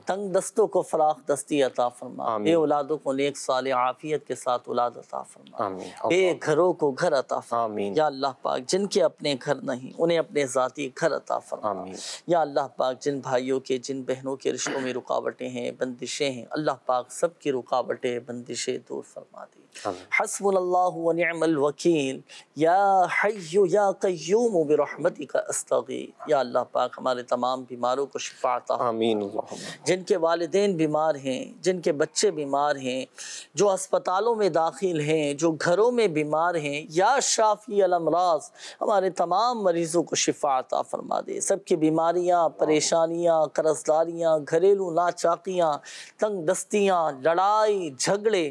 तंग दस्तों को फराख दस्ती अता फरमा बे औलादों को नेक साल आफियत के साथ औलाद अता फरमा बे घरों को घर अता फरमा या अल्लाह पाक जिनके अपने घर नहीं उन्हें अपने ज़ाती घर अता फरमा या अल्लाह पाक जिन भाइयों के जिन बहनों के रिश्तों में रुकावटें हैं बंदिशें हैं अल्लाह पाक सब की रुकावटें बंदिशें दूर फरमा दी हसबल या हय्यु का अस्तगी या अल्लाह पाक हमारे तमाम बीमारों को शिफाता जिनके वाले बीमार हैं जिनके बच्चे बीमार हैं जो अस्पतालों में दाखिल हैं जो घरों में बीमार हैं या शाफी अलमराज हमारे तमाम मरीज़ों को शिफाता फरमा दे सबकी बीमारियाँ परेशानियाँ कर्जदारियाँ घरेलू नाचाकियाँ तंग दस्तियाँ लड़ाई झगड़े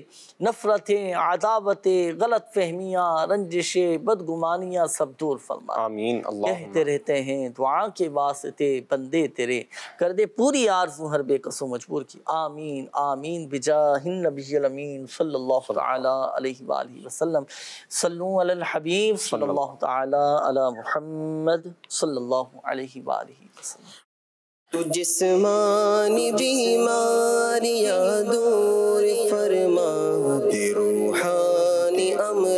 नफ़रतें अदावतें गलत फहमियाँ रंजिशें बदगुमानियाँ सब दूर फरमा आमीन कहते रहते हैं दुआ के वास्ते बंदे तेरे कर दे पूरी आरजू हर बेकसो मजबूर की आमीन आमीन बिजाहिन नबीमीन सल्लाम सल्लू हबीब सल्लल्लाहु ताला अला मुहम्मद सल्लल्लाहु अलैहि वसल्लम तू जिस्मानी बीमारियां दूर फरमा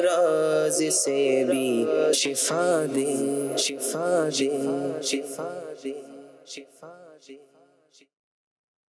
राज से भी शिफा दे शिफा दे शिफा दे शिफा